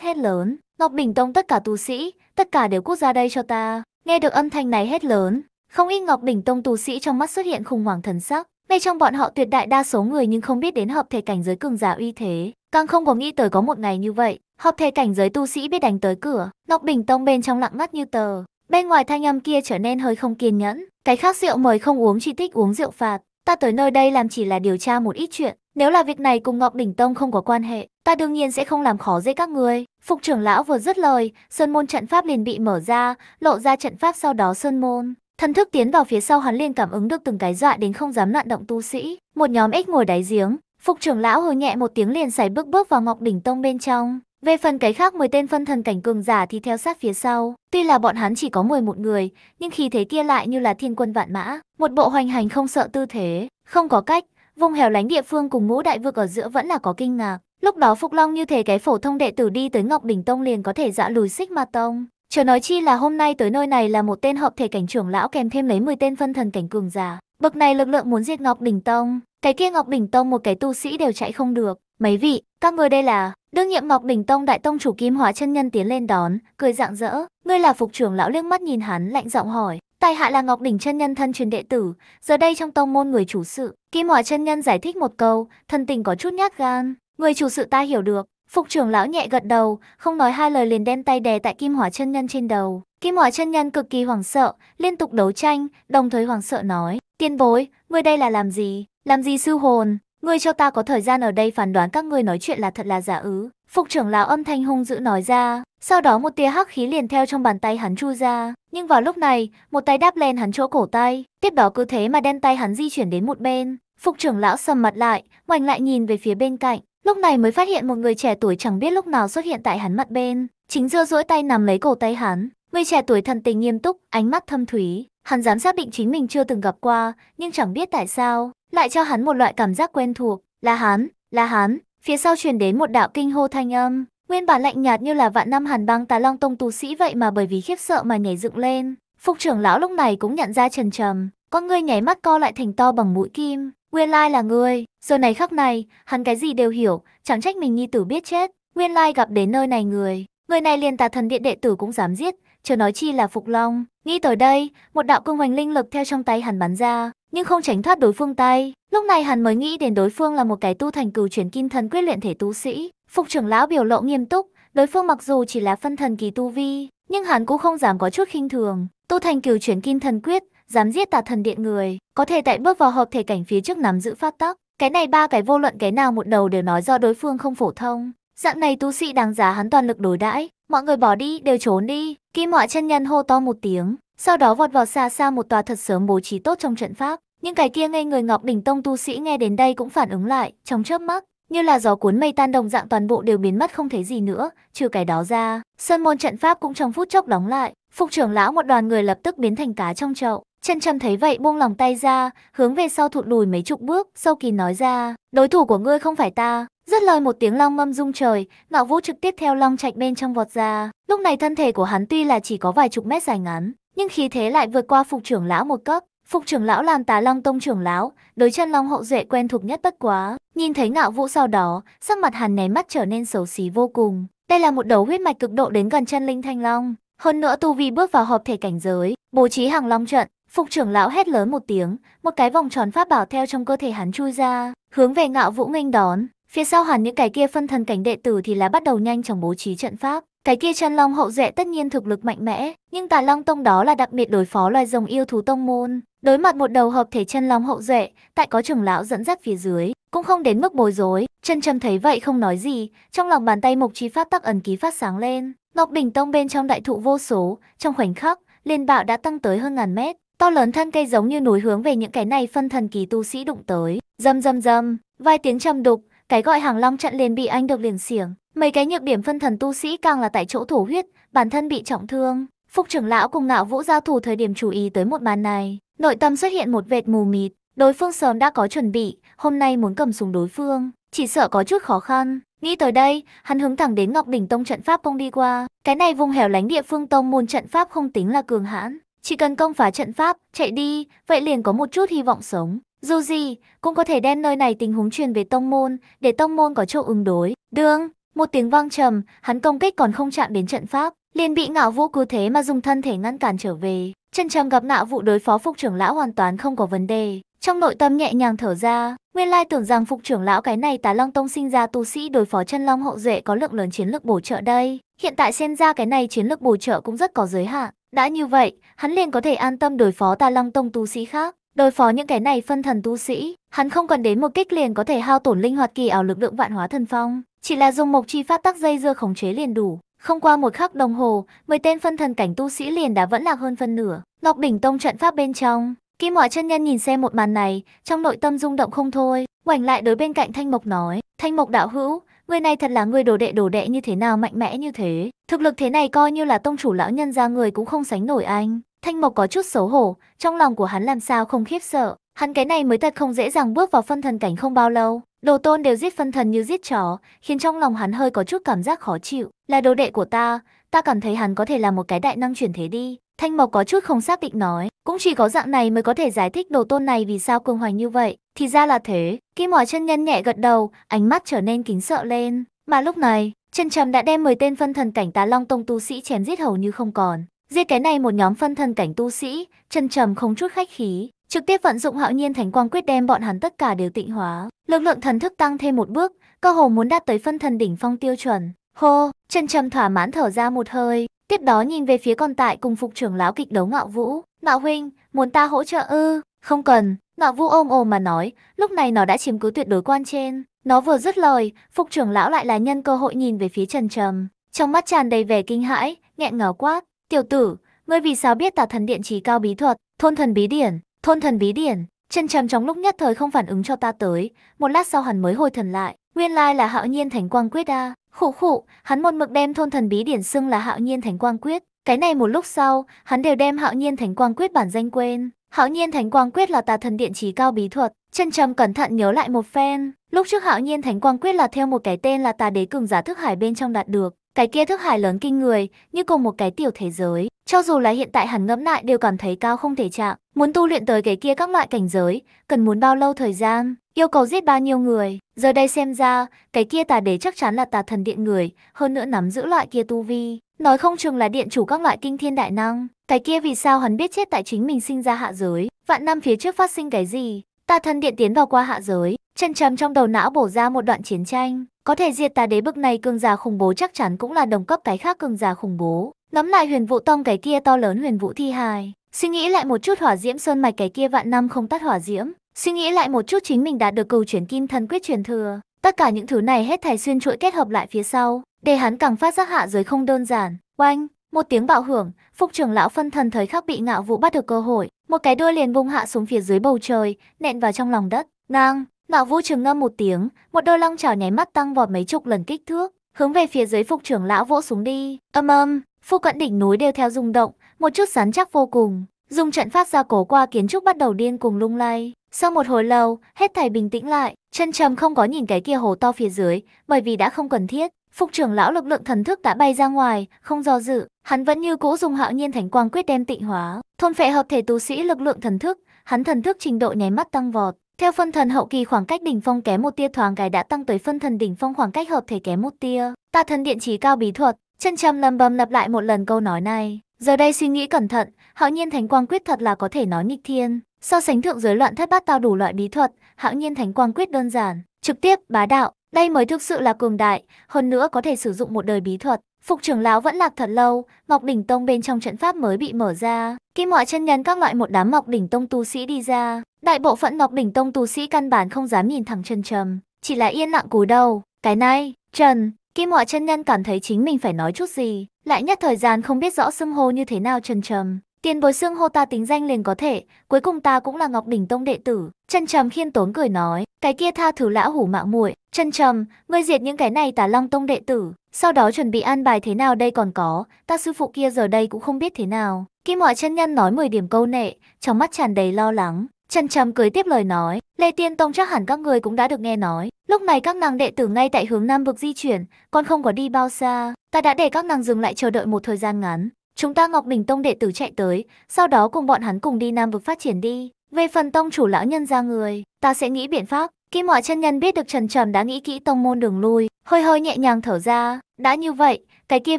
hét lớn. Ngọc bình Tông tất cả tu sĩ, tất cả đều cút ra đây cho ta. Nghe được âm thanh này hét lớn, không ít Ngọc bình Tông tu sĩ trong mắt xuất hiện khủng hoảng thần sắc, ngay trong bọn họ tuyệt đại đa số người nhưng không biết đến hợp thể cảnh giới cường giả uy thế, càng không có nghĩ tới có một ngày như vậy. Hợp thể cảnh giới tu sĩ biết đánh tới cửa, Ngọc Bình Tông bên trong lặng mắt như tờ, bên ngoài thanh âm kia trở nên hơi không kiên nhẫn. Cái khác rượu mời không uống chỉ thích uống rượu phạt, ta tới nơi đây làm chỉ là điều tra một ít chuyện, nếu là việc này cùng Ngọc Bình Tông không có quan hệ, ta đương nhiên sẽ không làm khó dễ các ngươi. Phục trưởng lão vừa dứt lời, sơn môn trận pháp liền bị mở ra, lộ ra trận pháp sau đó sơn môn. Thần thức tiến vào phía sau hắn liền cảm ứng được từng cái dọa đến không dám loạn động tu sĩ, một nhóm ếch ngồi đáy giếng, Phục trưởng lão hồi nhẹ một tiếng liền sải bước bước vào Ngọc đỉnh tông bên trong. Về phần cái khác 10 tên phân thần cảnh cường giả thì theo sát phía sau, tuy là bọn hắn chỉ có 11 người, nhưng khi thế kia lại như là thiên quân vạn mã, một bộ hoành hành không sợ tư thế, không có cách, vùng hẻo lánh địa phương cùng ngũ đại vực ở giữa vẫn là có kinh ngạc. Lúc đó Phục Long như thế cái phổ thông đệ tử đi tới Ngọc Đỉnh Tông liền có thể dã lùi xích ma tông, Chớ nói chi là hôm nay tới nơi này là một tên hợp thể cảnh trưởng lão kèm thêm lấy 10 tên phân thần cảnh cường giả. Bậc này lực lượng muốn diệt Ngọc bình Tông, cái kia Ngọc bình Tông một cái tu sĩ đều chạy không được. Mấy vị, các người đây là đương nhiệm Ngọc bình Tông đại tông chủ Kim Hóa chân nhân tiến lên đón, cười dạng dỡ Ngươi là phục trưởng lão liếc mắt nhìn hắn lạnh giọng hỏi, tài hạ là Ngọc Đỉnh chân nhân thân truyền đệ tử, giờ đây trong tông môn người chủ sự. Kim Hóa chân nhân giải thích một câu, thân tình có chút nhát gan. Người chủ sự ta hiểu được, Phục trưởng lão nhẹ gật đầu, không nói hai lời liền đem tay đè tại kim hỏa chân nhân trên đầu. Kim hỏa chân nhân cực kỳ hoảng sợ, liên tục đấu tranh, đồng thời hoảng sợ nói, tiên bối, ngươi đây là làm gì, làm gì sư hồn, ngươi cho ta có thời gian ở đây phán đoán các ngươi nói chuyện là thật là giả ứ. Phục trưởng lão âm thanh hung dữ nói ra, sau đó một tia hắc khí liền theo trong bàn tay hắn chu ra, nhưng vào lúc này, một tay đáp lên hắn chỗ cổ tay, tiếp đó cứ thế mà đen tay hắn di chuyển đến một bên. Phục trưởng lão sầm mặt lại, ngoảnh lại nhìn về phía bên cạnh, Lúc này mới phát hiện một người trẻ tuổi chẳng biết lúc nào xuất hiện tại hắn mặt bên, chính dưa duỗi tay nằm lấy cổ tay hắn. Người trẻ tuổi thần tình nghiêm túc, ánh mắt thâm thúy, hắn dám xác định chính mình chưa từng gặp qua, nhưng chẳng biết tại sao, lại cho hắn một loại cảm giác quen thuộc, là hắn, là hắn. Phía sau truyền đến một đạo kinh hô thanh âm, nguyên bản lạnh nhạt như là vạn năm hàn băng tà long tông tu sĩ vậy mà bởi vì khiếp sợ mà nhảy dựng lên. Phục trưởng lão lúc này cũng nhận ra trần trầm, con ngươi nhảy mắt co lại thành to bằng mũi kim, Nguyên lai là ngươi, giờ này khắc này, hắn cái gì đều hiểu, chẳng trách mình nhi tử biết chết. Nguyên lai gặp đến nơi này người, người này liền tà thần điện đệ tử cũng dám giết, chưa nói chi là Phục Long. Nghĩ tới đây, một đạo cung hoành linh lực theo trong tay hắn bắn ra, nhưng không tránh thoát đối phương tay. Lúc này hắn mới nghĩ đến đối phương là một cái tu thành cửu chuyển kim thần quyết luyện thể tu sĩ. Phục trưởng lão biểu lộ nghiêm túc, đối phương mặc dù chỉ là phân thần kỳ tu vi, nhưng hắn cũng không dám có chút khinh thường. Tu thành cửu chuyển kim thần quyết dám giết tà thần điện người, có thể tại bước vào hợp thể cảnh phía trước nắm giữ pháp tắc. Cái này ba cái vô luận cái nào một đầu đều nói do đối phương không phổ thông. Dạng này tu sĩ đáng giá hắn toàn lực đối đãi, mọi người bỏ đi, đều trốn đi. Kim mọi chân nhân hô to một tiếng, sau đó vọt vào xa xa một tòa thật sớm bố trí tốt trong trận pháp. Những cái kia ngây người Ngọc Đỉnh Tông tu sĩ nghe đến đây cũng phản ứng lại, trong chớp mắt, như là gió cuốn mây tan đồng dạng toàn bộ đều biến mất không thấy gì nữa, trừ cái đó ra, sơn môn trận pháp cũng trong phút chốc đóng lại, phục trưởng lão một đoàn người lập tức biến thành cá trong chậu, Chân trầm thấy vậy buông lòng tay ra, hướng về sau thụt lùi mấy chục bước, sâu kỳ nói ra, đối thủ của ngươi không phải ta. Rất lời một tiếng long Mâm rung trời, ngạo vũ trực tiếp theo long trạch bên trong vọt ra. Lúc này thân thể của hắn tuy là chỉ có vài chục mét dài ngắn, nhưng khí thế lại vượt qua phục trưởng lão một cấp. Phục trưởng lão làm tà long tông trưởng lão, đối chân long hậu duệ quen thuộc nhất bất quá. Nhìn thấy ngạo vũ sau đó, sắc mặt hắn nháy mắt trở nên xấu xí vô cùng. Đây là một đầu huyết mạch cực độ đến gần chân linh thanh long. Hơn nữa tu vi bước vào hợp thể cảnh giới, bố trí hàng long trận, Phục trưởng lão hét lớn một tiếng, một cái vòng tròn pháp bảo theo trong cơ thể hắn chui ra, hướng về ngạo vũ nghênh đón. Phía sau hắn những cái kia phân thần cảnh đệ tử thì là bắt đầu nhanh chóng bố trí trận pháp. Cái kia chân long hậu duệ tất nhiên thực lực mạnh mẽ, nhưng tà long tông đó là đặc biệt đối phó loài rồng yêu thú tông môn. Đối mặt một đầu hợp thể chân long hậu duệ, tại có trưởng lão dẫn dắt phía dưới, cũng không đến mức bối rối. Chân châm thấy vậy không nói gì, trong lòng bàn tay mộc chi pháp tắc ẩn ký phát sáng lên. Ngọc Bình Tông bên trong đại thụ vô số, trong khoảnh khắc, liên bạo đã tăng tới hơn ngàn mét. To lớn thân cây giống như núi hướng về những cái này phân thần kỳ tu sĩ đụng tới. Dâm dâm dâm, vài tiếng trầm đục, cái gọi hàng long trận liền bị anh được liền xiềng. Mấy cái nhược điểm phân thần tu sĩ càng là tại chỗ thổ huyết, bản thân bị trọng thương. Phúc trưởng lão cùng ngạo vũ giao thủ thời điểm chú ý tới một màn này. Nội tâm xuất hiện một vệt mù mịt, đối phương sớm đã có chuẩn bị, hôm nay muốn cầm súng đối phương, chỉ sợ có chút khó khăn. Nghĩ tới đây, hắn hướng thẳng đến Ngọc Đỉnh Tông trận pháp công đi qua. Cái này vùng hẻo lánh địa phương tông môn trận pháp không tính là cường hãn, chỉ cần công phá trận pháp, chạy đi, vậy liền có một chút hy vọng sống. Dù gì, cũng có thể đem nơi này tình huống truyền về tông môn, để tông môn có chỗ ứng đối. Đương, một tiếng vang trầm, hắn công kích còn không chạm đến trận pháp, liền bị ngạo vũ cứ thế mà dùng thân thể ngăn cản trở về. Chân trầm gặp ngạo vũ đối phó phục trưởng lão hoàn toàn không có vấn đề. Trong nội tâm nhẹ nhàng thở ra, nguyên lai tưởng rằng phục trưởng lão cái này tà long tông sinh ra tu sĩ đối phó chân long hậu duệ có lượng lớn chiến lực bổ trợ đây. Hiện tại xem ra cái này chiến lực bổ trợ cũng rất có giới hạn. Đã như vậy, hắn liền có thể an tâm đối phó tà lăng tông tu sĩ khác. Đối phó những cái này phân thần tu sĩ, hắn không cần đến một kích liền có thể hao tổn linh hoạt kỳ ảo lực lượng vạn hóa thần phong, chỉ là dùng mộc chi pháp tắc dây dưa khống chế liền đủ. Không qua một khắc đồng hồ, mười tên phân thần cảnh tu sĩ liền đã vẫn lạc hơn phân nửa. Ngọc đỉnh tông trận pháp bên trong, Kim Hỏa chân nhân nhìn xem một màn này, trong nội tâm rung động không thôi, ngoảnh lại đối bên cạnh Thanh Mộc nói, "Thanh Mộc đạo hữu, người này thật là người đồ đệ đồ đệ như thế nào mạnh mẽ như thế. Thực lực thế này coi như là tông chủ lão nhân ra người cũng không sánh nổi anh. Thanh Mộc có chút xấu hổ, trong lòng của hắn làm sao không khiếp sợ. Hắn cái này mới thật không dễ dàng bước vào phân thần cảnh không bao lâu. Đồ tôn đều giết phân thần như giết chó, khiến trong lòng hắn hơi có chút cảm giác khó chịu. Là đồ đệ của ta, ta cảm thấy hắn có thể là một cái đại năng chuyển thế đi. Thanh Mộc có chút không xác định nói, cũng chỉ có dạng này mới có thể giải thích đồ tôn này vì sao cường hoành như vậy. Thì ra là thế, kim mỏ chân nhân nhẹ gật đầu, ánh mắt trở nên kính sợ lên. Mà lúc này, chân trầm đã đem 10 tên phân thần cảnh tá long tông tu sĩ chém giết hầu như không còn. Giết cái này một nhóm phân thần cảnh tu sĩ, chân trầm không chút khách khí, trực tiếp vận dụng hạo nhiên thánh quang quyết đem bọn hắn tất cả đều tịnh hóa. Lực lượng thần thức tăng thêm một bước, cơ hồ muốn đạt tới phân thần đỉnh phong tiêu chuẩn. Hô, chân trầm thỏa mãn thở ra một hơi, tiếp đó nhìn về phía còn tại cùng phục trưởng lão kịch đấu ngạo vũ. Ngạo huynh, muốn ta hỗ trợ ư? Không cần, nọ vu ôm ồm mà nói, lúc này nó đã chiếm cứ tuyệt đối quan trên. Nó vừa dứt lời, phục trưởng lão lại là nhân cơ hội nhìn về phía trần trầm. Trong mắt tràn đầy vẻ kinh hãi, nghẹn ngào quát, tiểu tử, ngươi vì sao biết tà thần điện trí cao bí thuật, thôn thần bí điển, thôn thần bí điển. Trần trầm trong lúc nhất thời không phản ứng cho ta tới, một lát sau hắn mới hồi thần lại, nguyên lai là hạo nhiên thánh quang quyết đa, à. Khụ khụ, hắn một mực đem thôn thần bí điển xưng là hạo nhiên thánh quang quyết. Cái này một lúc sau, hắn đều đem hạo nhiên thánh quang quyết bản danh quên. Hạo Nhiên Thánh Quang Quyết là tà thần điện trí cao bí thuật, chân trầm cẩn thận nhớ lại một phen, lúc trước Hạo Nhiên Thánh Quang Quyết là theo một cái tên là tà đế cường giả thức hải bên trong đạt được, cái kia thức hải lớn kinh người, như cùng một cái tiểu thế giới, cho dù là hiện tại hắn ngẫm lại đều cảm thấy cao không thể chạm, muốn tu luyện tới cái kia các loại cảnh giới, cần muốn bao lâu thời gian, yêu cầu giết bao nhiêu người, giờ đây xem ra, cái kia tà đế chắc chắn là tà thần điện người, hơn nữa nắm giữ loại kia tu vi, nói không chừng là điện chủ các loại kinh thiên đại năng, cái kia vì sao hắn biết chết tại chính mình sinh ra hạ giới, vạn năm phía trước phát sinh cái gì? Ta thân điện tiến vào qua hạ giới, chân trầm trong đầu não bổ ra một đoạn chiến tranh. Có thể diệt ta đế bức này cường giả khủng bố chắc chắn cũng là đồng cấp cái khác cường giả khủng bố. nắm lại huyền vũ tông cái kia to lớn huyền vũ thi hài. Suy nghĩ lại một chút hỏa diễm sơn mạch cái kia vạn năm không tắt hỏa diễm. Suy nghĩ lại một chút chính mình đạt được cầu chuyển kim thần quyết truyền thừa. Tất cả những thứ này hết thảy xuyên chuỗi kết hợp lại phía sau, để hắn càng phát giác hạ giới không đơn giản. Oanh, một tiếng bạo hưởng, Phục trưởng lão phân thần thời khắc bị ngạo vũ bắt được cơ hội, một cái đuôi liền bung hạ xuống phía dưới bầu trời, nện vào trong lòng đất. Nang, ngạo vũ trừng ngâm một tiếng, một đôi long chảo nháy mắt tăng vọt mấy chục lần kích thước, hướng về phía dưới Phục trưởng lão vỗ xuống đi. Âm âm, phu cận đỉnh núi đều theo rung động, một chút sắn chắc vô cùng. Dùng trận pháp gia cổ qua kiến trúc bắt đầu điên cùng lung lay. Sau một hồi lâu, hết thảy bình tĩnh lại, chân trầm không có nhìn cái kia hồ to phía dưới, bởi vì đã không cần thiết, Phục trưởng lão lực lượng thần thức đã bay ra ngoài, không do dự, hắn vẫn như cũ dùng hạo nhiên thánh quang quyết đem tịnh hóa, thôn phệ hợp thể tu sĩ lực lượng thần thức, hắn thần thức trình độ nháy mắt tăng vọt. Theo phân thần hậu kỳ khoảng cách đỉnh phong kém một tia thoáng cái đã tăng tới phân thần đỉnh phong khoảng cách hợp thể kém một tia. Ta thần điện trí cao bí thuật, chân trầm lầm bầm lặp lại một lần câu nói này. Giờ đây suy nghĩ cẩn thận, hạo nhiên thánh quang quyết thật là có thể nói nghịch thiên. So sánh thượng giới loạn thất bát tao đủ loại bí thuật, hạo nhiên thánh quang quyết đơn giản, trực tiếp bá đạo, đây mới thực sự là cường đại, hơn nữa có thể sử dụng một đời bí thuật. Phục trưởng lão vẫn lạc thật lâu, Ngọc Đỉnh Tông bên trong trận pháp mới bị mở ra. Kim mọi chân nhân các loại một đám Ngọc Đỉnh Tông tu sĩ đi ra. Đại bộ phận Ngọc Đỉnh Tông tu sĩ căn bản không dám nhìn thẳng chân trầm, chỉ là yên lặng cúi đầu. Cái này, Trần, Kim mọi chân nhân cảm thấy chính mình phải nói chút gì, lại nhất thời gian không biết rõ xưng hô như thế nào Trần Trầm. Tiền bối xương hô ta tính danh liền có thể, cuối cùng ta cũng là Ngọc Đỉnh Tông đệ tử. Trần trầm khiên tốn cười nói, cái kia tha thứ lão hủ mạng muội Trần trầm, ngươi diệt những cái này tả long tông đệ tử, sau đó chuẩn bị an bài thế nào đây còn có, ta sư phụ kia giờ đây cũng không biết thế nào. Kim mọi chân nhân nói 10 điểm câu nệ, trong mắt tràn đầy lo lắng. Trần Trầm cười tiếp lời nói, Lê Tiên Tông chắc hẳn các người cũng đã được nghe nói. Lúc này các nàng đệ tử ngay tại hướng Nam vực di chuyển, còn không có đi bao xa. Ta đã để các nàng dừng lại chờ đợi một thời gian ngắn. Chúng ta Ngọc bình Tông đệ tử chạy tới, sau đó cùng bọn hắn cùng đi Nam vực phát triển đi. Về phần tông chủ lão nhân ra người, ta sẽ nghĩ biện pháp. Kim Hỏa chân nhân biết được Trần Trầm đã nghĩ kỹ tông môn đường lui, hơi hơi nhẹ nhàng thở ra, đã như vậy, cái kia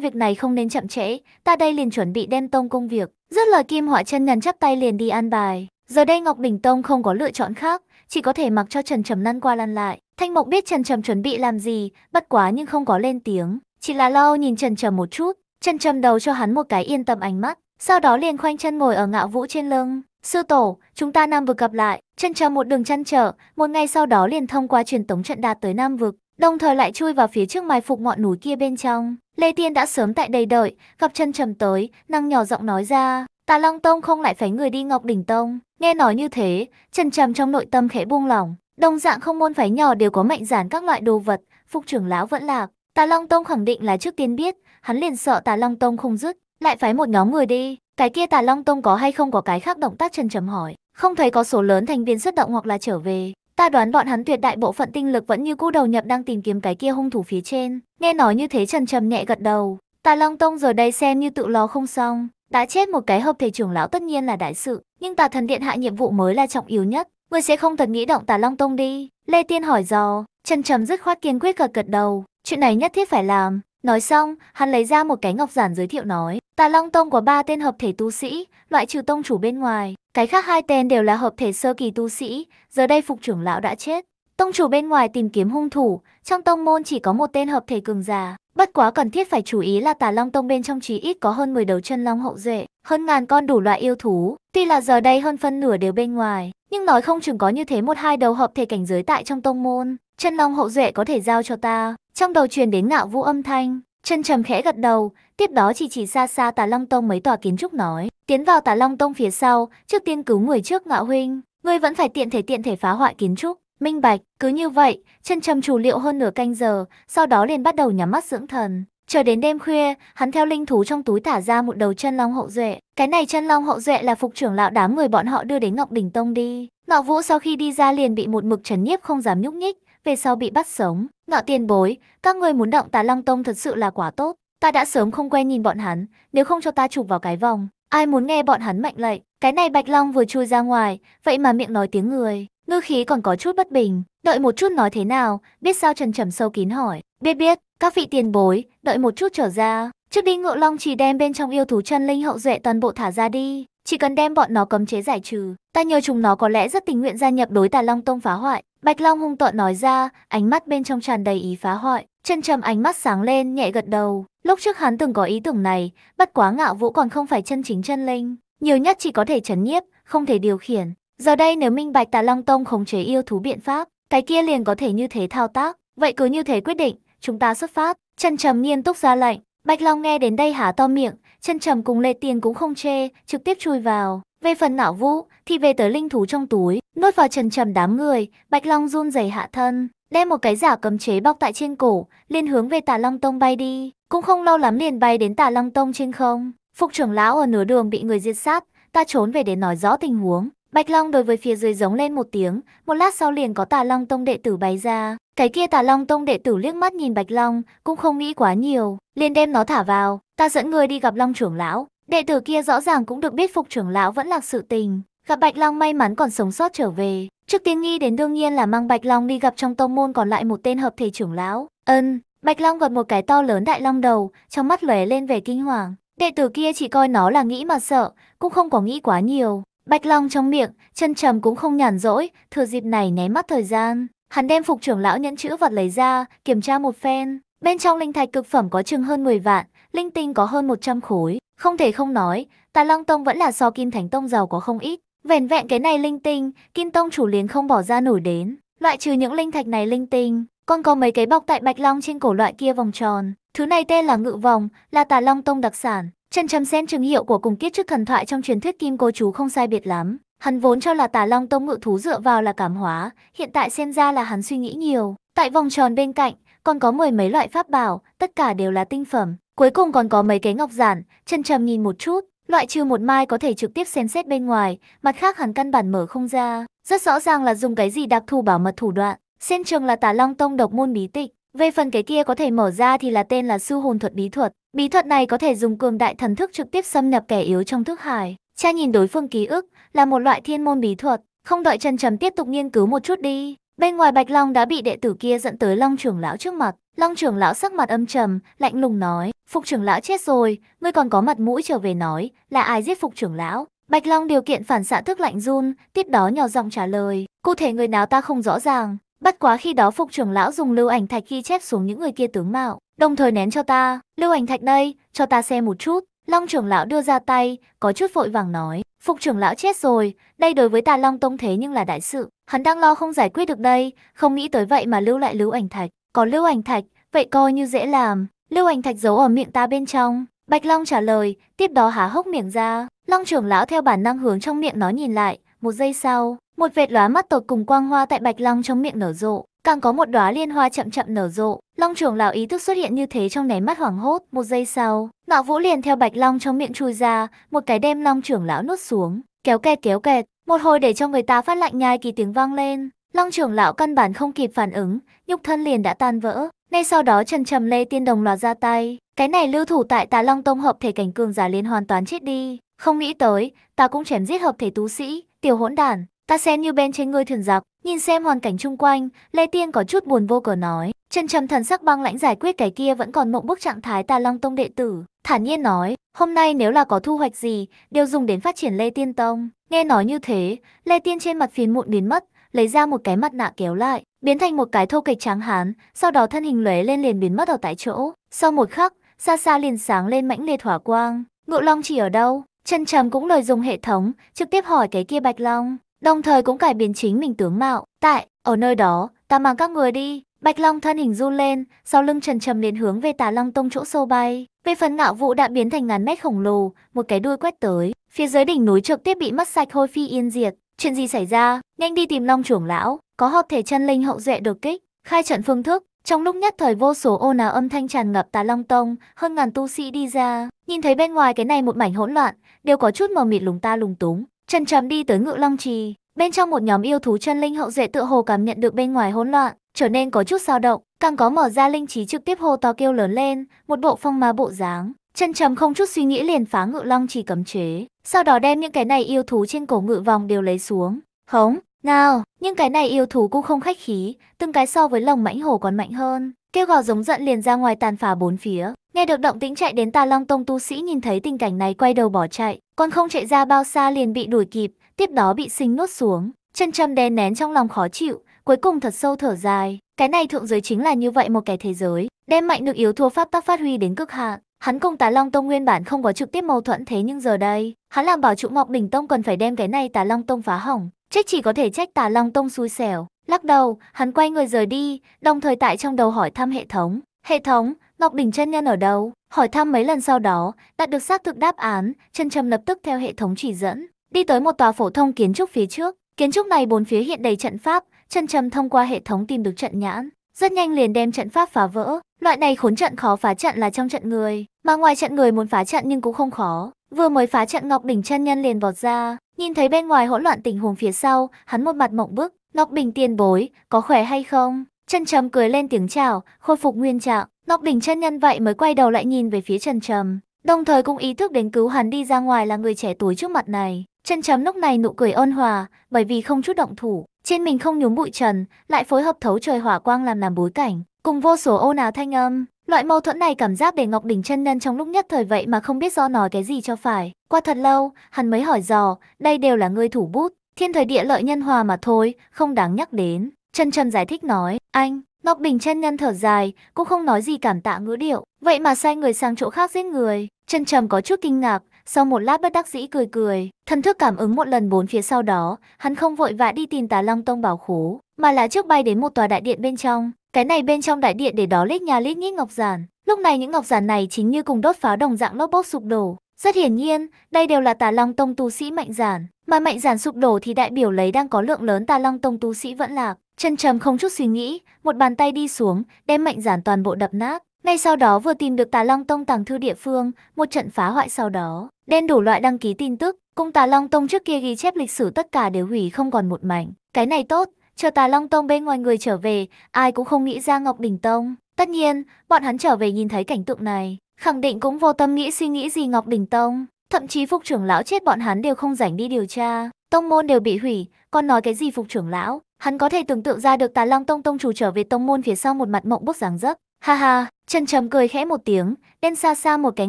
việc này không nên chậm trễ, ta đây liền chuẩn bị đem tông công việc. Rất là Kim họa chân nhân chắp tay liền đi an bài. Giờ đây Ngọc bình Tông không có lựa chọn khác, chỉ có thể mặc cho Trần Trầm lăn qua lăn lại. Thanh Mộc biết Trần Trầm chuẩn bị làm gì, bất quá nhưng không có lên tiếng, chỉ là lo nhìn Trần Trầm một chút, chân châm đầu cho hắn một cái yên tâm ánh mắt, sau đó liền khoanh chân ngồi ở ngạo vũ trên lưng. Sư tổ, chúng ta Nam vực gặp lại, chân chờ một đường chăn trở, một ngày sau đó liền thông qua truyền tống trận đạt tới Nam vực, đồng thời lại chui vào phía trước mai phục ngọn núi kia bên trong. Lê Tiên đã sớm tại đây đợi, gặp chân trầm tới, năng nhỏ giọng nói ra, Tà Long Tông không lại phải người đi Ngọc Đỉnh Tông. Nghe nói như thế, chân trầm trong nội tâm khẽ buông lỏng, đồng dạng không môn phái nhỏ đều có mệnh giản các loại đồ vật, phục trưởng lão vẫn lạc. Tà Long Tông khẳng định là trước tiên biết, hắn liền sợ Tà Long Tông không dứt, lại phái một nhóm người đi. Cái kia Tà Long Tông có hay không có cái khác động tác chân chấm hỏi, không thấy có số lớn thành viên xuất động hoặc là trở về. Ta đoán bọn hắn tuyệt đại bộ phận tinh lực vẫn như cũ đầu nhập đang tìm kiếm cái kia hung thủ phía trên. Nghe nói như thế Trần Trầm nhẹ gật đầu. Tà Long Tông giờ đây xem như tự lo không xong. Đã chết một cái hợp thể trưởng lão tất nhiên là đại sự, nhưng Tà Thần Điện hạ nhiệm vụ mới là trọng yếu nhất. Ngươi sẽ không thật nghĩ động Tà Long Tông đi. Lê Tiên hỏi dò, Trần Trầm dứt khoát kiên quyết gật gật đầu. Chuyện này nhất thiết phải làm, Nói xong, hắn lấy ra một cái ngọc giản giới thiệu nói, Tà Long Tông có ba tên hợp thể tu sĩ, loại trừ tông chủ bên ngoài, cái khác hai tên đều là hợp thể sơ kỳ tu sĩ, giờ đây phục trưởng lão đã chết. Tông chủ bên ngoài tìm kiếm hung thủ, trong tông môn chỉ có một tên hợp thể cường già, bất quá cần thiết phải chú ý là Tà Long Tông bên trong chí ít có hơn 10 đầu chân long hậu duệ, hơn ngàn con đủ loại yêu thú, tuy là giờ đây hơn phân nửa đều bên ngoài, nhưng nói không chừng có như thế một hai đầu hợp thể cảnh giới tại trong tông môn chân long hậu duệ có thể giao cho ta. Trong đầu truyền đến ngạo vũ âm thanh, chân trầm khẽ gật đầu, tiếp đó chỉ chỉ xa xa tà long tông mấy tòa kiến trúc nói. Tiến vào tà long tông phía sau, trước tiên cứu người trước ngạo huynh, ngươi vẫn phải tiện thể tiện thể phá hoại kiến trúc. Minh bạch, cứ như vậy, chân trầm chủ liệu hơn nửa canh giờ, sau đó liền bắt đầu nhắm mắt dưỡng thần. Chờ đến đêm khuya, hắn theo linh thú trong túi thả ra một đầu chân long hậu duệ. Cái này chân long hậu duệ là phục trưởng lão đám người bọn họ đưa đến Ngọc bình Tông đi. Ngạo Vũ sau khi đi ra liền bị một mực trấn nhiếp không dám nhúc nhích, về sau bị bắt sống. ngạo tiền bối, các ngươi muốn động tà long tông thật sự là quả tốt. Ta đã sớm không quen nhìn bọn hắn, nếu không cho ta chụp vào cái vòng. Ai muốn nghe bọn hắn mệnh lệnh, cái này bạch long vừa chui ra ngoài, vậy mà miệng nói tiếng người. Ngư khí còn có chút bất bình, đợi một chút nói thế nào, biết sao trần trầm sâu kín hỏi. Biết biết, các vị tiền bối, đợi một chút trở ra. Trước đi ngựa long chỉ đem bên trong yêu thú chân linh hậu duệ toàn bộ thả ra đi. Chỉ cần đem bọn nó cấm chế giải trừ, ta nhờ chúng nó có lẽ rất tình nguyện gia nhập đối tà Long Tông phá hoại. Bạch Long hung tợn nói ra, ánh mắt bên trong tràn đầy ý phá hoại. Chân trầm ánh mắt sáng lên, nhẹ gật đầu. Lúc trước hắn từng có ý tưởng này, bất quá ngạo vũ còn không phải chân chính chân linh. Nhiều nhất chỉ có thể chấn nhiếp, không thể điều khiển. Giờ đây nếu minh bạch tà Long Tông khống chế yêu thú biện pháp, cái kia liền có thể như thế thao tác. Vậy cứ như thế quyết định, chúng ta xuất phát. Chân trầm nghiêm túc ra lệnh. Bạch Long nghe đến đây há to miệng, chân trầm cùng Lê Tiên cũng không chê, trực tiếp chui vào. Về phần não vũ, thì về tới linh thú trong túi, nuốt vào trần trầm đám người, Bạch Long run rẩy hạ thân, đem một cái giả cấm chế bọc tại trên cổ, liền hướng về Tà Long Tông bay đi, cũng không lâu lắm liền bay đến Tà Long Tông trên không. Phục trưởng lão ở nửa đường bị người diệt sát, ta trốn về để nói rõ tình huống. Bạch Long đối với phía dưới giống lên một tiếng, một lát sau liền có Tà Long Tông đệ tử bay ra. Cái kia Tà Long Tông đệ tử liếc mắt nhìn Bạch Long, cũng không nghĩ quá nhiều, liền đem nó thả vào. Ta dẫn người đi gặp Long trưởng lão, Đệ tử kia rõ ràng cũng được biết phục trưởng lão vẫn lạc sự tình, gặp Bạch Long may mắn còn sống sót trở về. Trước tiên nghi đến đương nhiên là mang Bạch Long đi gặp trong tông môn còn lại một tên hợp thể trưởng lão. Ân, Bạch Long gật một cái to lớn đại long đầu, trong mắt lóe lên vẻ kinh hoàng. Đệ tử kia chỉ coi nó là nghĩ mà sợ, cũng không có nghĩ quá nhiều. Bạch Long trong miệng, chân trầm cũng không nhàn rỗi, thừa dịp này né mắt thời gian. Hắn đem phục trưởng lão nhẫn chữ vật lấy ra, kiểm tra một phen. Bên trong linh thạch cực phẩm có chừng hơn 10 vạn, linh tinh có hơn 100 khối. Không thể không nói, Tà Long Tông vẫn là so Kim Thánh Tông giàu có không ít. vẹn vẹn cái này linh tinh, Kim Tông chủ liền không bỏ ra nổi đến. Loại trừ những linh thạch này linh tinh, còn có mấy cái bọc tại Bạch Long trên cổ loại kia vòng tròn. Thứ này tên là ngự vòng, là Tà Long Tông đặc sản. Chân chấm sen chứng hiệu của cùng kiết trước thần thoại trong truyền thuyết Kim Cô Chú không sai biệt lắm. Hắn vốn cho là Tà Long Tông ngự thú dựa vào là cảm hóa, hiện tại xem ra là hắn suy nghĩ nhiều. Tại vòng tròn bên cạnh, còn có mười mấy loại pháp bảo, tất cả đều là tinh phẩm. Cuối cùng còn có mấy cái ngọc giản, chân trầm nhìn một chút, loại trừ một mai có thể trực tiếp xem xét bên ngoài, mặt khác hắn căn bản mở không ra. Rất rõ ràng là dùng cái gì đặc thù bảo mật thủ đoạn. Xem trường là tà long tông độc môn bí tịch. Về phần cái kia có thể mở ra thì là tên là sư hồn thuật bí thuật. Bí thuật này có thể dùng cường đại thần thức trực tiếp xâm nhập kẻ yếu trong thức hải. Cha nhìn đối phương ký ức là một loại thiên môn bí thuật. Không đợi chân trầm tiếp tục nghiên cứu một chút đi. Bên ngoài Bạch Long đã bị đệ tử kia dẫn tới Long trưởng lão trước mặt. Long trưởng lão sắc mặt âm trầm, lạnh lùng nói, Phục trưởng lão chết rồi, ngươi còn có mặt mũi trở về nói, là ai giết Phục trưởng lão? Bạch Long điều kiện phản xạ thức lạnh run, tiếp đó nhỏ giọng trả lời, cụ thể người nào ta không rõ ràng, bất quá khi đó Phục trưởng lão dùng lưu ảnh thạch ghi chép xuống những người kia tướng mạo, đồng thời nén cho ta, lưu ảnh thạch đây, cho ta xem một chút. Long trưởng lão đưa ra tay, có chút vội vàng nói, Phục trưởng lão chết rồi, đây đối với ta Long Tông thế nhưng là đại sự, hắn đang lo không giải quyết được đây, không nghĩ tới vậy mà lưu lại lưu ảnh thạch. Có lưu ảnh thạch, vậy coi như dễ làm. Lưu ảnh thạch giấu ở miệng ta bên trong. Bạch Long trả lời, tiếp đó há hốc miệng ra. Long trưởng lão theo bản năng hướng trong miệng nó nhìn lại. Một giây sau, một vệt lóa mắt tột cùng quang hoa tại Bạch Long trong miệng nở rộ. Càng có một đóa liên hoa chậm chậm nở rộ. Long trưởng lão ý thức xuất hiện như thế trong nháy mắt hoảng hốt. Một giây sau, nọ vũ liền theo Bạch Long trong miệng chui ra. Một cái đem Long trưởng lão nuốt xuống. Kéo kẹt kéo kẹt. Một hồi để cho người ta phát lạnh nhai kỳ tiếng vang lên. Long trưởng lão căn bản không kịp phản ứng, nhục thân liền đã tan vỡ. Ngay sau đó Trần Trầm Lê tiên đồng loạt ra tay. Cái này lưu thủ tại Tà Long Tông hợp thể cảnh cường giả liền hoàn toàn chết đi. Không nghĩ tới, ta cũng chém giết hợp thể tú sĩ, tiểu hỗn đản. Ta xem như bên trên ngươi thường giặc, nhìn xem hoàn cảnh chung quanh, Lê Tiên có chút buồn vô cớ nói. Trần Trầm thần sắc băng lãnh giải quyết cái kia vẫn còn mộng bức trạng thái Tà Long Tông đệ tử, thản nhiên nói, hôm nay nếu là có thu hoạch gì, đều dùng đến phát triển Lê Tiên Tông. Nghe nói như thế, Lê Tiên trên mặt phiền muộn biến mất, lấy ra một cái mặt nạ kéo lại, biến thành một cái thô kịch trắng hán, sau đó thân hình lóe lên liền biến mất ở tại chỗ. Sau một khắc, xa xa liền sáng lên mãnh liệt hỏa quang. Ngự Long chỉ ở đâu? trần Trầm cũng lợi dụng hệ thống, trực tiếp hỏi cái kia Bạch Long, đồng thời cũng cải biến chính mình tướng mạo. Tại, ở nơi đó, ta mang các người đi. Bạch Long thân hình du lên, sau lưng Trần Trầm liền hướng về Tà Long Tông chỗ sâu bay. Về phần ngạo vũ đã biến thành ngàn mét khổng lồ, một cái đuôi quét tới, phía dưới đỉnh núi trực tiếp bị mất sạch hôi phi yên diệt. Chuyện gì xảy ra? Nhanh đi tìm Long trưởng lão, có hợp thể chân linh hậu duệ được kích, khai trận phương thức. Trong lúc nhất thời vô số ô nào âm thanh tràn ngập tà Long Tông, hơn ngàn tu sĩ đi ra, nhìn thấy bên ngoài cái này một mảnh hỗn loạn, đều có chút mờ mịt lúng ta lúng túng. Trần Trầm đi tới Ngự Long Trì, bên trong một nhóm yêu thú chân linh hậu duệ tựa hồ cảm nhận được bên ngoài hỗn loạn, trở nên có chút dao động, càng có mở ra linh trí trực tiếp hô to kêu lớn lên, một bộ phong ma bộ dáng, Chân trầm không chút suy nghĩ liền phá ngự long chỉ cấm chế, sau đó đem những cái này yêu thú trên cổ ngự vòng đều lấy xuống. Hống, nào, những cái này yêu thú cũng không khách khí, từng cái so với lồng mãnh hổ còn mạnh hơn. Kêu gào giống giận liền ra ngoài tàn phá bốn phía, nghe được động tĩnh chạy đến Tà Long Tông tu sĩ nhìn thấy tình cảnh này quay đầu bỏ chạy, còn không chạy ra bao xa liền bị đuổi kịp, tiếp đó bị sinh nuốt xuống. Chân trầm đè nén trong lòng khó chịu, cuối cùng thật sâu thở dài, cái này thượng giới chính là như vậy một cái thế giới, đem mạnh được yếu thua pháp tắc phát huy đến cực hạn. Hắn cùng Tà Long Tông nguyên bản không có trực tiếp mâu thuẫn thế nhưng giờ đây, hắn làm bảo trụ Ngọc bình Tông cần phải đem cái này Tà Long Tông phá hỏng, trách chỉ có thể trách Tà Long Tông xui xẻo. Lắc đầu, hắn quay người rời đi, đồng thời tại trong đầu hỏi thăm hệ thống. Hệ thống, Ngọc bình chân nhân ở đâu? Hỏi thăm mấy lần sau đó, đạt được xác thực đáp án, chân trầm lập tức theo hệ thống chỉ dẫn, đi tới một tòa phổ thông kiến trúc phía trước. Kiến trúc này bốn phía hiện đầy trận pháp, chân trầm thông qua hệ thống tìm được trận nhãn, rất nhanh liền đem trận pháp phá vỡ. Loại này khốn trận khó phá trận là trong trận người, mà ngoài trận người muốn phá trận nhưng cũng không khó. Vừa mới phá trận Ngọc Bình chân nhân liền vọt ra, nhìn thấy bên ngoài hỗn loạn tình huống phía sau, hắn một mặt mộng bức, Ngọc Bình tiên bối, có khỏe hay không? Trần trầm cười lên tiếng chào, khôi phục nguyên trạng, Ngọc Bình chân nhân vậy mới quay đầu lại nhìn về phía Trần trầm, đồng thời cũng ý thức đến cứu hắn đi ra ngoài là người trẻ tuổi trước mặt này. Trần trầm lúc này nụ cười ôn hòa, bởi vì không chút động thủ, trên mình không nhúm bụi trần, lại phối hợp thấu trời hỏa quang làm làm bối cảnh, cùng vô số ô nào thanh âm. Loại mâu thuẫn này cảm giác để Ngọc Đình chân nhân trong lúc nhất thời vậy mà không biết do nói cái gì cho phải. Qua thật lâu, hắn mới hỏi dò, đây đều là ngươi thủ bút, thiên thời địa lợi nhân hòa mà thôi, không đáng nhắc đến. Trần Trầm giải thích nói, anh, Ngọc Đình chân nhân thở dài, cũng không nói gì cảm tạ ngữ điệu, vậy mà sai người sang chỗ khác giết người. Trần Trầm có chút kinh ngạc, sau một lát bất đắc dĩ cười cười, thần thức cảm ứng một lần bốn phía sau đó, hắn không vội vã đi tìm tà long tông bảo khố, mà là trước bay đến một tòa đại điện bên trong. Cái này bên trong đại điện để đó lít nhà lít nhít ngọc giản, lúc này những ngọc giản này chính như cùng đốt pháo đồng dạng lốp bốc sụp đổ. Rất hiển nhiên, đây đều là tà long tông tu sĩ mạnh giản, mà mạnh giản sụp đổ thì đại biểu lấy đang có lượng lớn tà long tông tu sĩ vẫn lạc. Chân trầm không chút suy nghĩ, một bàn tay đi xuống, đem mạnh giản toàn bộ đập nát. Ngay sau đó vừa tìm được Tà Long Tông tàng thư địa phương, một trận phá hoại sau đó, đen đủ loại đăng ký tin tức, cùng Tà Long Tông trước kia ghi chép lịch sử tất cả đều hủy không còn một mảnh. Cái này tốt, chờ Tà Long Tông bên ngoài người trở về, ai cũng không nghĩ ra Ngọc Đỉnh Tông. Tất nhiên, bọn hắn trở về nhìn thấy cảnh tượng này, khẳng định cũng vô tâm nghĩ suy nghĩ gì Ngọc Đỉnh Tông. Thậm chí phục trưởng lão chết bọn hắn đều không rảnh đi điều tra, tông môn đều bị hủy, còn nói cái gì phục trưởng lão. Hắn có thể tưởng tượng ra được Tà Long Tông tông chủ trở về tông môn phía sau một mặt mộng bức dáng dấp. Ha ha, Trần Trầm cười khẽ một tiếng, đen xa xa một cái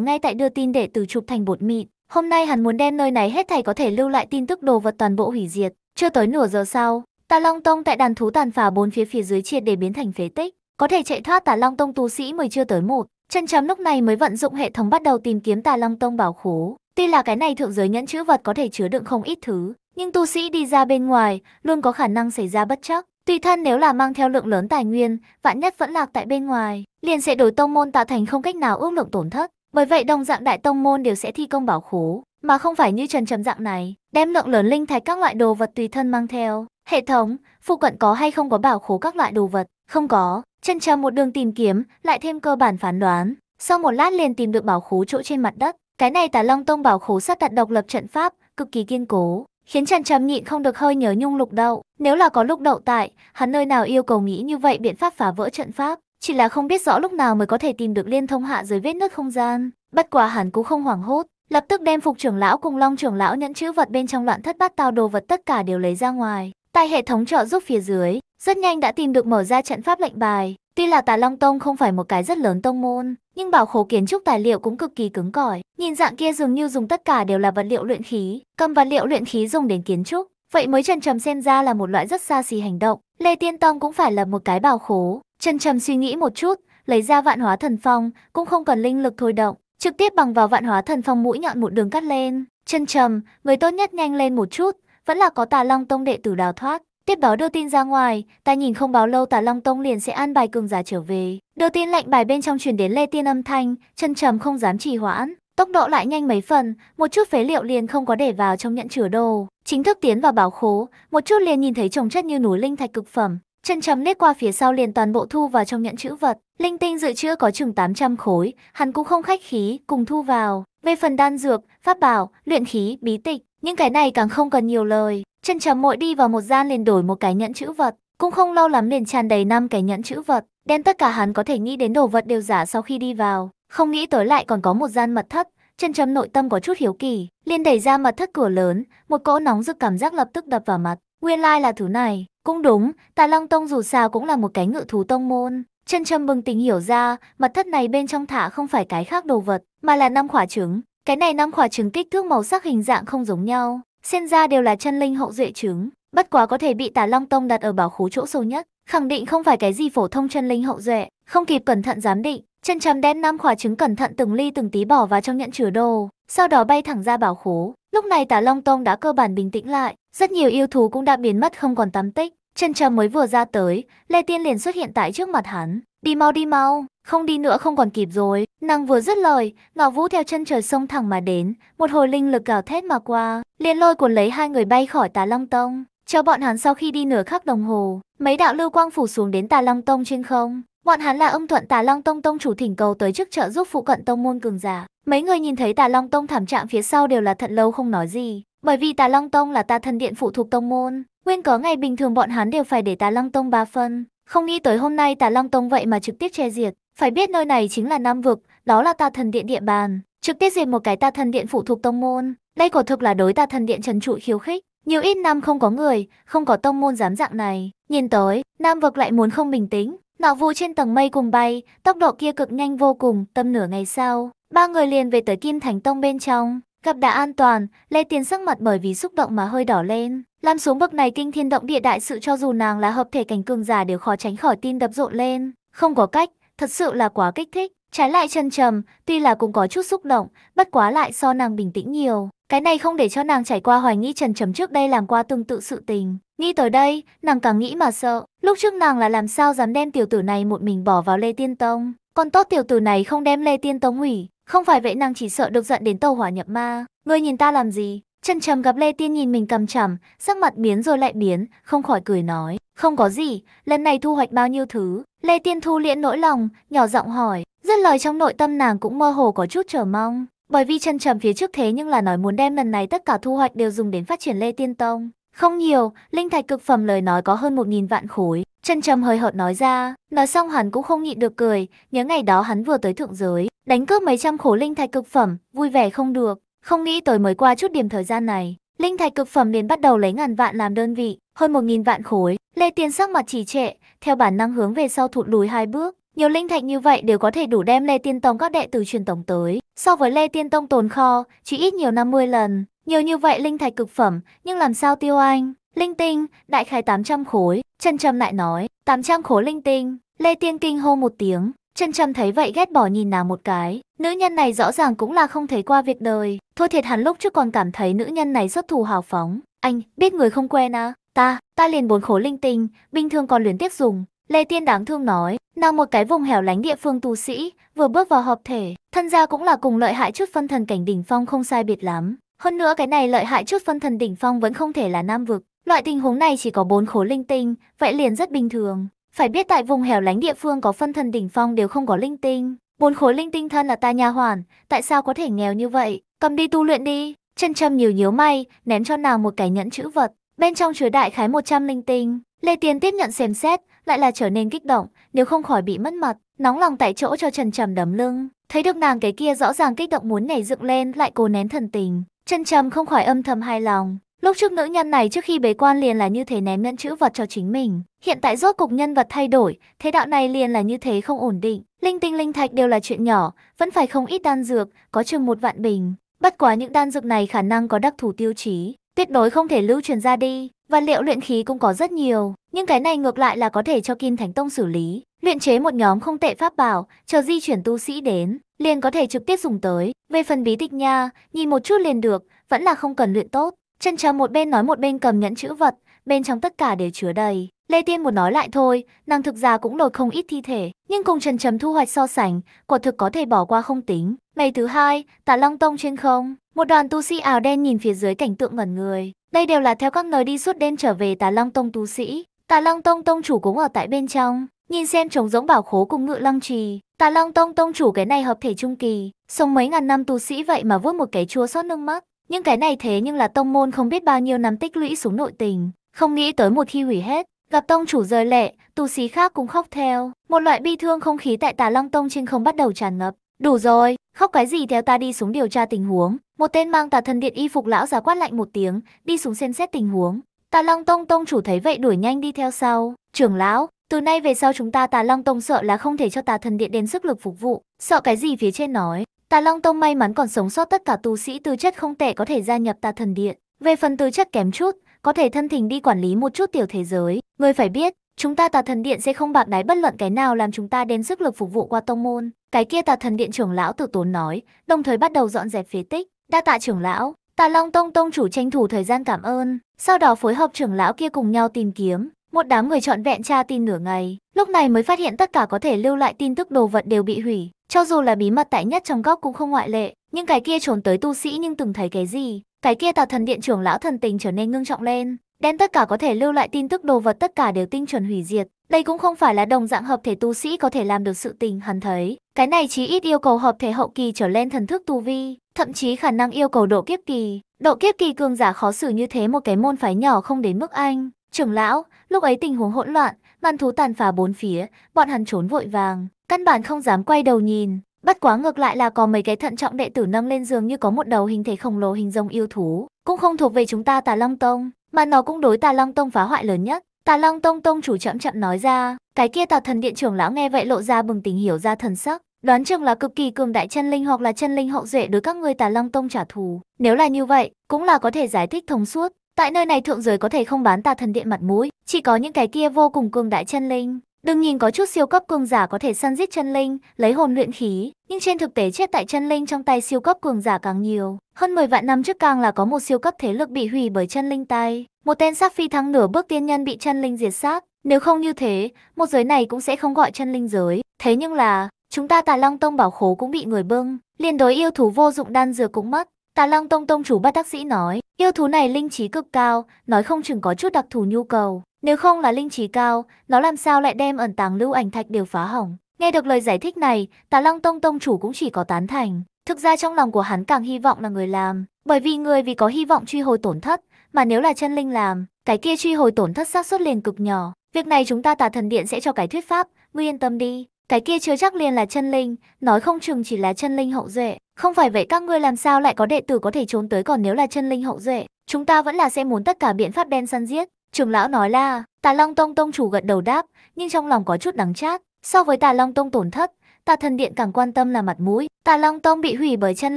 ngay tại đưa tin để từ chụp thành bột mịn. Hôm nay hắn muốn đem nơi này hết thảy có thể lưu lại tin tức đồ vật toàn bộ hủy diệt. Chưa tới nửa giờ sau, Tà Long Tông tại đàn thú tàn phá bốn phía phía dưới triệt để biến thành phế tích, có thể chạy thoát Tà Long Tông tu sĩ mới chưa tới một. Chân trầm lúc này mới vận dụng hệ thống bắt đầu tìm kiếm Tà Long Tông bảo khố. Tuy là cái này thượng giới nhẫn chữ vật có thể chứa đựng không ít thứ, nhưng tu sĩ đi ra bên ngoài luôn có khả năng xảy ra bất chắc. Tùy thân nếu là mang theo lượng lớn tài nguyên, vạn nhất vẫn lạc tại bên ngoài, liền sẽ đổi tông môn tạo thành không cách nào ước lượng tổn thất. Bởi vậy đồng dạng đại tông môn đều sẽ thi công bảo khố, mà không phải như trần trầm dạng này, đem lượng lớn linh thạch các loại đồ vật tùy thân mang theo. Hệ thống, phụ cận có hay không có bảo khố các loại đồ vật? Không có. Trần trầm một đường tìm kiếm, lại thêm cơ bản phán đoán. Sau một lát liền tìm được bảo khố chỗ trên mặt đất. Cái này tà long tông bảo khố sắt đặt độc lập trận pháp, cực kỳ kiên cố khiến Trần Trầm nhịn không được hơi nhớ nhung lục đậu. Nếu là có lục đậu tại, hắn nơi nào yêu cầu nghĩ như vậy biện pháp phá vỡ trận pháp, chỉ là không biết rõ lúc nào mới có thể tìm được liên thông hạ dưới vết nứt không gian. Bất quá hắn cũng không hoảng hốt, lập tức đem phục trưởng lão cùng long trưởng lão nhẫn chữ vật bên trong loạn thất bát tao đồ vật tất cả đều lấy ra ngoài. Tại hệ thống trợ giúp phía dưới, rất nhanh đã tìm được mở ra trận pháp lệnh bài. Tuy là Tà Long Tông không phải một cái rất lớn tông môn, nhưng bảo khố kiến trúc tài liệu cũng cực kỳ cứng cỏi. Nhìn dạng kia dường như dùng tất cả đều là vật liệu luyện khí, cầm vật liệu luyện khí dùng đến kiến trúc. Vậy mới Trần Trầm xem ra là một loại rất xa xỉ hành động. Lê Tiên Tông cũng phải là một cái bảo khố. Trần Trầm suy nghĩ một chút, lấy ra vạn hóa thần phong, cũng không cần linh lực thôi động, trực tiếp bằng vào vạn hóa thần phong mũi nhọn một đường cắt lên. Trần Trầm, người tốt nhất nhanh lên một chút, vẫn là có Tà Long Tông đệ tử đào thoát. Tiếp đó đưa tin ra ngoài, ta nhìn không báo lâu Tả Long Tông liền sẽ an bài cường giả trở về. Đưa tin lệnh bài bên trong truyền đến Lê Tiên âm thanh, chân trầm không dám trì hoãn, tốc độ lại nhanh mấy phần, một chút phế liệu liền không có để vào trong nhận chứa đồ, chính thức tiến vào bảo khố, một chút liền nhìn thấy trồng chất như núi linh thạch cực phẩm. Chân chấm lết qua phía sau liền toàn bộ thu vào trong nhận chữ vật, linh tinh dự trữ có chừng 800 khối, hắn cũng không khách khí, cùng thu vào. Về phần đan dược, pháp bảo, luyện khí, bí tịch, những cái này càng không cần nhiều lời, Chân Trầm mội đi vào một gian liền đổi một cái nhẫn chữ vật, cũng không lâu lắm liền tràn đầy năm cái nhẫn chữ vật, đem tất cả hắn có thể nghĩ đến đồ vật đều giả sau khi đi vào, không nghĩ tới lại còn có một gian mật thất. Chân Trầm nội tâm có chút hiếu kỳ, liền đẩy ra mật thất cửa lớn, một cỗ nóng rực cảm giác lập tức đập vào mặt. Nguyên lai like là thứ này, cũng đúng, tà lăng Tông dù sao cũng là một cái ngự thú tông môn. Chân Trầm bừng tỉnh hiểu ra, mật thất này bên trong thả không phải cái khác đồ vật, mà là năm quả trứng. Cái này năm quả trứng kích thước màu sắc hình dạng không giống nhau, Sen ra đều là chân linh hậu duệ trứng, bất quá có thể bị Tà Long Tông đặt ở bảo khố chỗ sâu nhất, khẳng định không phải cái gì phổ thông chân linh hậu duệ, không kịp cẩn thận giám định, chân chằm đen năm khỏa trứng cẩn thận từng ly từng tí bỏ vào trong nhận chứa đồ, sau đó bay thẳng ra bảo khố. Lúc này Tà Long Tông đã cơ bản bình tĩnh lại, rất nhiều yêu thú cũng đã biến mất không còn tắm tích. Chân trầm mới vừa ra tới, Lê Tiên liền xuất hiện tại trước mặt hắn, Đi mau đi mau, không đi nữa không còn kịp rồi. Nàng vừa dứt lời, Ngạo Vũ theo chân trời sông thẳng mà đến, một hồi linh lực gào thét mà qua, liền lôi cuốn lấy hai người bay khỏi Tà Long Tông. Cho bọn hắn sau khi đi nửa khắc đồng hồ, mấy đạo lưu quang phủ xuống đến Tà Long Tông trên không. Bọn hắn là ông thuận Tà Long Tông tông chủ thỉnh cầu tới trước trợ giúp phụ cận tông môn cường giả. Mấy người nhìn thấy Tà Long Tông thảm trạng phía sau đều là thận lâu không nói gì, bởi vì Tà Long Tông là ta thân điện phụ thuộc tông môn, nguyên có ngày bình thường bọn hắn đều phải để Tà Long Tông ba phân, không nghĩ tới hôm nay Tà Long Tông vậy mà trực tiếp che diệt, phải biết nơi này chính là Nam Vực, đó là ta thần điện địa bàn, trực tiếp diệt một cái ta thần điện phụ thuộc tông môn, đây quả thực là đối ta thần điện trần trụi khiêu khích. Nhiều ít năm không có người, không có tông môn dám dạng này, nhìn tới, Nam Vực lại muốn không bình tĩnh, nọ vụ trên tầng mây cùng bay, tốc độ kia cực nhanh vô cùng, tâm nửa ngày sau, ba người liền về tới Kim Thánh Tông bên trong, gặp đã an toàn, Lê Tiến sắc mặt bởi vì xúc động mà hơi đỏ lên, lăn xuống bậc này kinh thiên động địa đại sự cho dù nàng là hợp thể cảnh cường giả đều khó tránh khỏi tin đập rộn lên. Không có cách, thật sự là quá kích thích. Trái lại chân trầm, tuy là cũng có chút xúc động, bất quá lại so nàng bình tĩnh nhiều. Cái này không để cho nàng trải qua hoài nghi trần trầm trước đây làm qua tương tự sự tình. Nghĩ tới đây, nàng càng nghĩ mà sợ. Lúc trước nàng là làm sao dám đem tiểu tử này một mình bỏ vào Lê Tiên Tông. Còn tốt tiểu tử này không đem Lê Tiên Tông hủy. Không phải vậy nàng chỉ sợ được giận đến tàu hỏa nhập ma. Ngươi nhìn ta làm gì? Chân trầm gặp Lê Tiên nhìn mình cầm trầm, sắc mặt biến rồi lại biến, không khỏi cười nói. Không có gì, lần này thu hoạch bao nhiêu thứ. Lê Tiên thu liễn nỗi lòng, nhỏ giọng hỏi. Rất lời trong nội tâm nàng cũng mơ hồ có chút chờ mong. Bởi vì chân trầm phía trước thế nhưng là nói muốn đem lần này tất cả thu hoạch đều dùng đến phát triển Lê Tiên Tông. Không nhiều, linh thạch cực phẩm lời nói có hơn 1.000 vạn khối. Chân trầm hơi hợt nói ra, nói xong hắn cũng không nhịn được cười, nhớ ngày đó hắn vừa tới thượng giới, đánh cướp mấy trăm khổ linh thạch cực phẩm, vui vẻ không được, không nghĩ tới mới qua chút điểm thời gian này, linh thạch cực phẩm liền bắt đầu lấy ngàn vạn làm đơn vị, hơn một nghìn vạn khối. Lê Tiên sắc mặt chỉ trệ, theo bản năng hướng về sau thụt lùi hai bước. Nhiều linh thạch như vậy đều có thể đủ đem Lê Tiên Tông các đệ tử truyền tổng tới. So với Lê Tiên Tông tồn kho, chỉ ít nhiều 50 lần. Nhiều như vậy linh thạch cực phẩm, nhưng làm sao tiêu anh? Linh tinh, đại khái 800 khối. Trần Trầm lại nói, 800 khối linh tinh. Lê Tiên kinh hô một tiếng, trân trâm thấy vậy ghét bỏ nhìn nàng một cái, nữ nhân này rõ ràng cũng là không thấy qua việc đời. Thôi thiệt hắn lúc trước còn cảm thấy nữ nhân này xuất thù hào phóng. Anh, biết người không quen à? Ta, ta liền bốn khổ linh tinh, bình thường còn luyến tiếc dùng. Lê Tiên đáng thương nói, nàng một cái vùng hẻo lánh địa phương tu sĩ, vừa bước vào hợp thể, thân gia cũng là cùng lợi hại chút phân thần cảnh đỉnh phong không sai biệt lắm. Hơn nữa cái này lợi hại chút phân thần đỉnh phong vẫn không thể là nam vực. Loại tình huống này chỉ có bốn khổ linh tinh, vậy liền rất bình thường. Phải biết tại vùng hẻo lánh địa phương có phân thần đỉnh phong đều không có linh tinh. Bốn khối linh tinh thân là ta nhà hoàn, tại sao có thể nghèo như vậy? Cầm đi tu luyện đi. Chân châm nhiều nhíu may, ném cho nàng một cái nhẫn chữ vật. Bên trong chứa đại khái 100 linh tinh. Lê Tiến tiếp nhận xem xét, lại là trở nên kích động, nếu không khỏi bị mất mặt, nóng lòng tại chỗ cho Trần Trầm đấm lưng. Thấy được nàng cái kia rõ ràng kích động muốn nhảy dựng lên, lại cố nén thần tình, Trần Trầm không khỏi âm thầm hài lòng, Lúc trước nữ nhân này trước khi bế quan liền là như thế ném nhẫn chữ vật cho chính mình. Hiện tại rốt cục nhân vật thay đổi, thế đạo này liền là như thế không ổn định. Linh tinh linh thạch đều là chuyện nhỏ, vẫn phải không ít đan dược, có chừng một vạn bình. Bất quá những đan dược này khả năng có đặc thù tiêu chí, tuyệt đối không thể lưu truyền ra đi. Và liệu luyện khí cũng có rất nhiều, nhưng cái này ngược lại là có thể cho Kim Thánh Tông xử lý. Luyện chế một nhóm không tệ pháp bảo, chờ di chuyển tu sĩ đến, liền có thể trực tiếp dùng tới. Về phần bí tịch nha, nhìn một chút liền được, vẫn là không cần luyện tốt. Chân trào một bên nói một bên cầm nhẫn chữ vật, bên trong tất cả đều chứa đầy. Lê Tiên muốn nói lại thôi, nàng thực ra cũng lột không ít thi thể, nhưng cùng Trần Trầm thu hoạch so sánh, quả thực có thể bỏ qua không tính. Ngày thứ hai, tà Long Tông trên không, một đoàn tu sĩ áo đen nhìn phía dưới cảnh tượng ngẩn người. Đây đều là theo các nơi đi suốt đêm trở về Tà Long Tông tu sĩ. Tà Long Tông tông chủ cũng ở tại bên trong, nhìn xem trống giống bảo khố cùng ngự long trì. Tà Long Tông tông chủ cái này hợp thể trung kỳ, sống mấy ngàn năm tu sĩ vậy mà vuốt một cái chua sót nước mắt. Nhưng cái này thế nhưng là tông môn không biết bao nhiêu năm tích lũy xuống nội tình, không nghĩ tới một khi hủy hết. Gặp tông chủ rời lệ, tu sĩ khác cũng khóc theo. Một loại bi thương không khí tại tà long tông trên không bắt đầu tràn ngập. Đủ rồi, khóc cái gì theo ta đi xuống điều tra tình huống. Một tên mang tà thần điện y phục lão giả quát lạnh một tiếng, đi xuống xem xét tình huống. Tà Long Tông Tông chủ thấy vậy đuổi nhanh đi theo sau. Trưởng lão, từ nay về sau chúng ta Tà Long Tông sợ là không thể cho Tà Thần Điện đến sức lực phục vụ. Sợ cái gì phía trên nói, Tà Long Tông may mắn còn sống sót tất cả tu sĩ tư chất không tệ có thể gia nhập tà thần điện. Về phần tư chất kém chút, có thể thân thỉnh đi quản lý một chút tiểu thế giới. Người phải biết, chúng ta tà thần điện sẽ không bạc đái bất luận cái nào làm chúng ta đến sức lực phục vụ qua tông môn. Cái kia tà thần điện trưởng lão tự tốn nói, đồng thời bắt đầu dọn dẹp phế tích. Đa tạ trưởng lão, tà Long Tông Tông chủ tranh thủ thời gian cảm ơn. Sau đó phối hợp trưởng lão kia cùng nhau tìm kiếm. Một đám người chọn vẹn tra tin nửa ngày, lúc này mới phát hiện tất cả có thể lưu lại tin tức đồ vật đều bị hủy, cho dù là bí mật tại nhất trong góc cũng không ngoại lệ, nhưng cái kia trốn tới tu sĩ nhưng từng thấy cái gì, cái kia tạo thần điện trưởng lão thần tình trở nên ngưng trọng lên, đem tất cả có thể lưu lại tin tức đồ vật tất cả đều tinh chuẩn hủy diệt. Đây cũng không phải là đồng dạng hợp thể tu sĩ có thể làm được sự tình hắn thấy, cái này chí ít yêu cầu hợp thể hậu kỳ trở lên thần thức tu vi, thậm chí khả năng yêu cầu độ kiếp kỳ, độ kiếp kỳ cường giả khó xử như thế một cái môn phái nhỏ không đến mức anh. Trưởng lão, lúc ấy tình huống hỗn loạn, màn thú tàn phá bốn phía, bọn hắn trốn vội vàng, căn bản không dám quay đầu nhìn. Bất quá ngược lại là có mấy cái thận trọng đệ tử nâng lên giường như có một đầu hình thể khổng lồ hình rồng yêu thú, cũng không thuộc về chúng ta Tà Long Tông, mà nó cũng đối Tà Long Tông phá hoại lớn nhất. Tà Long Tông Tông chủ chậm chậm nói ra, cái kia Tà Thần Điện trưởng lão nghe vậy lộ ra bừng tỉnh hiểu ra thần sắc, đoán chừng là cực kỳ cường đại chân linh hoặc là chân linh hậu duệ đối các ngươi Tà Long Tông trả thù. Nếu là như vậy, cũng là có thể giải thích thông suốt. Tại nơi này thượng giới có thể không bán Tà Thần Điện mặt mũi, chỉ có những cái kia vô cùng cường đại chân linh Đừng nhìn có chút siêu cấp cường giả có thể săn giết chân linh, lấy hồn luyện khí, nhưng trên thực tế chết tại chân linh trong tay siêu cấp cường giả càng nhiều. Hơn 10 vạn năm trước càng là có một siêu cấp thế lực bị hủy bởi chân linh tay. Một tên sát phi thắng nửa bước tiên nhân bị chân linh diệt sát. Nếu không như thế, một giới này cũng sẽ không gọi chân linh giới. Thế nhưng là, chúng ta tà lăng tông bảo khố cũng bị người bưng, liên đối yêu thú vô dụng đan dừa cũng mất. Tà lăng Tông Tông chủ bắt tác sĩ nói, yêu thú này linh trí cực cao, nói không chừng có chút đặc thù nhu cầu, nếu không là linh trí cao, nó làm sao lại đem ẩn tàng lưu ảnh thạch đều phá hỏng. Nghe được lời giải thích này, Tà Long Tông Tông chủ cũng chỉ có tán thành. Thực ra trong lòng của hắn càng hy vọng là người làm, bởi vì người vì có hy vọng truy hồi tổn thất, mà nếu là chân linh làm, cái kia truy hồi tổn thất xác suất liền cực nhỏ. Việc này chúng ta Tà Thần Điện sẽ cho cái thuyết pháp, ngươi yên tâm đi. Cái kia chưa chắc liền là chân linh, nói không chừng chỉ là chân linh hậu duệ. Không phải vậy các ngươi làm sao lại có đệ tử có thể trốn tới còn nếu là chân linh hậu duệ, chúng ta vẫn là sẽ muốn tất cả biện pháp đen săn giết. Trường lão nói là, tà long tông tông chủ gật đầu đáp, nhưng trong lòng có chút đắng chát. So với tà long tông tổn thất, tà thần điện càng quan tâm là mặt mũi. Tà long tông bị hủy bởi chân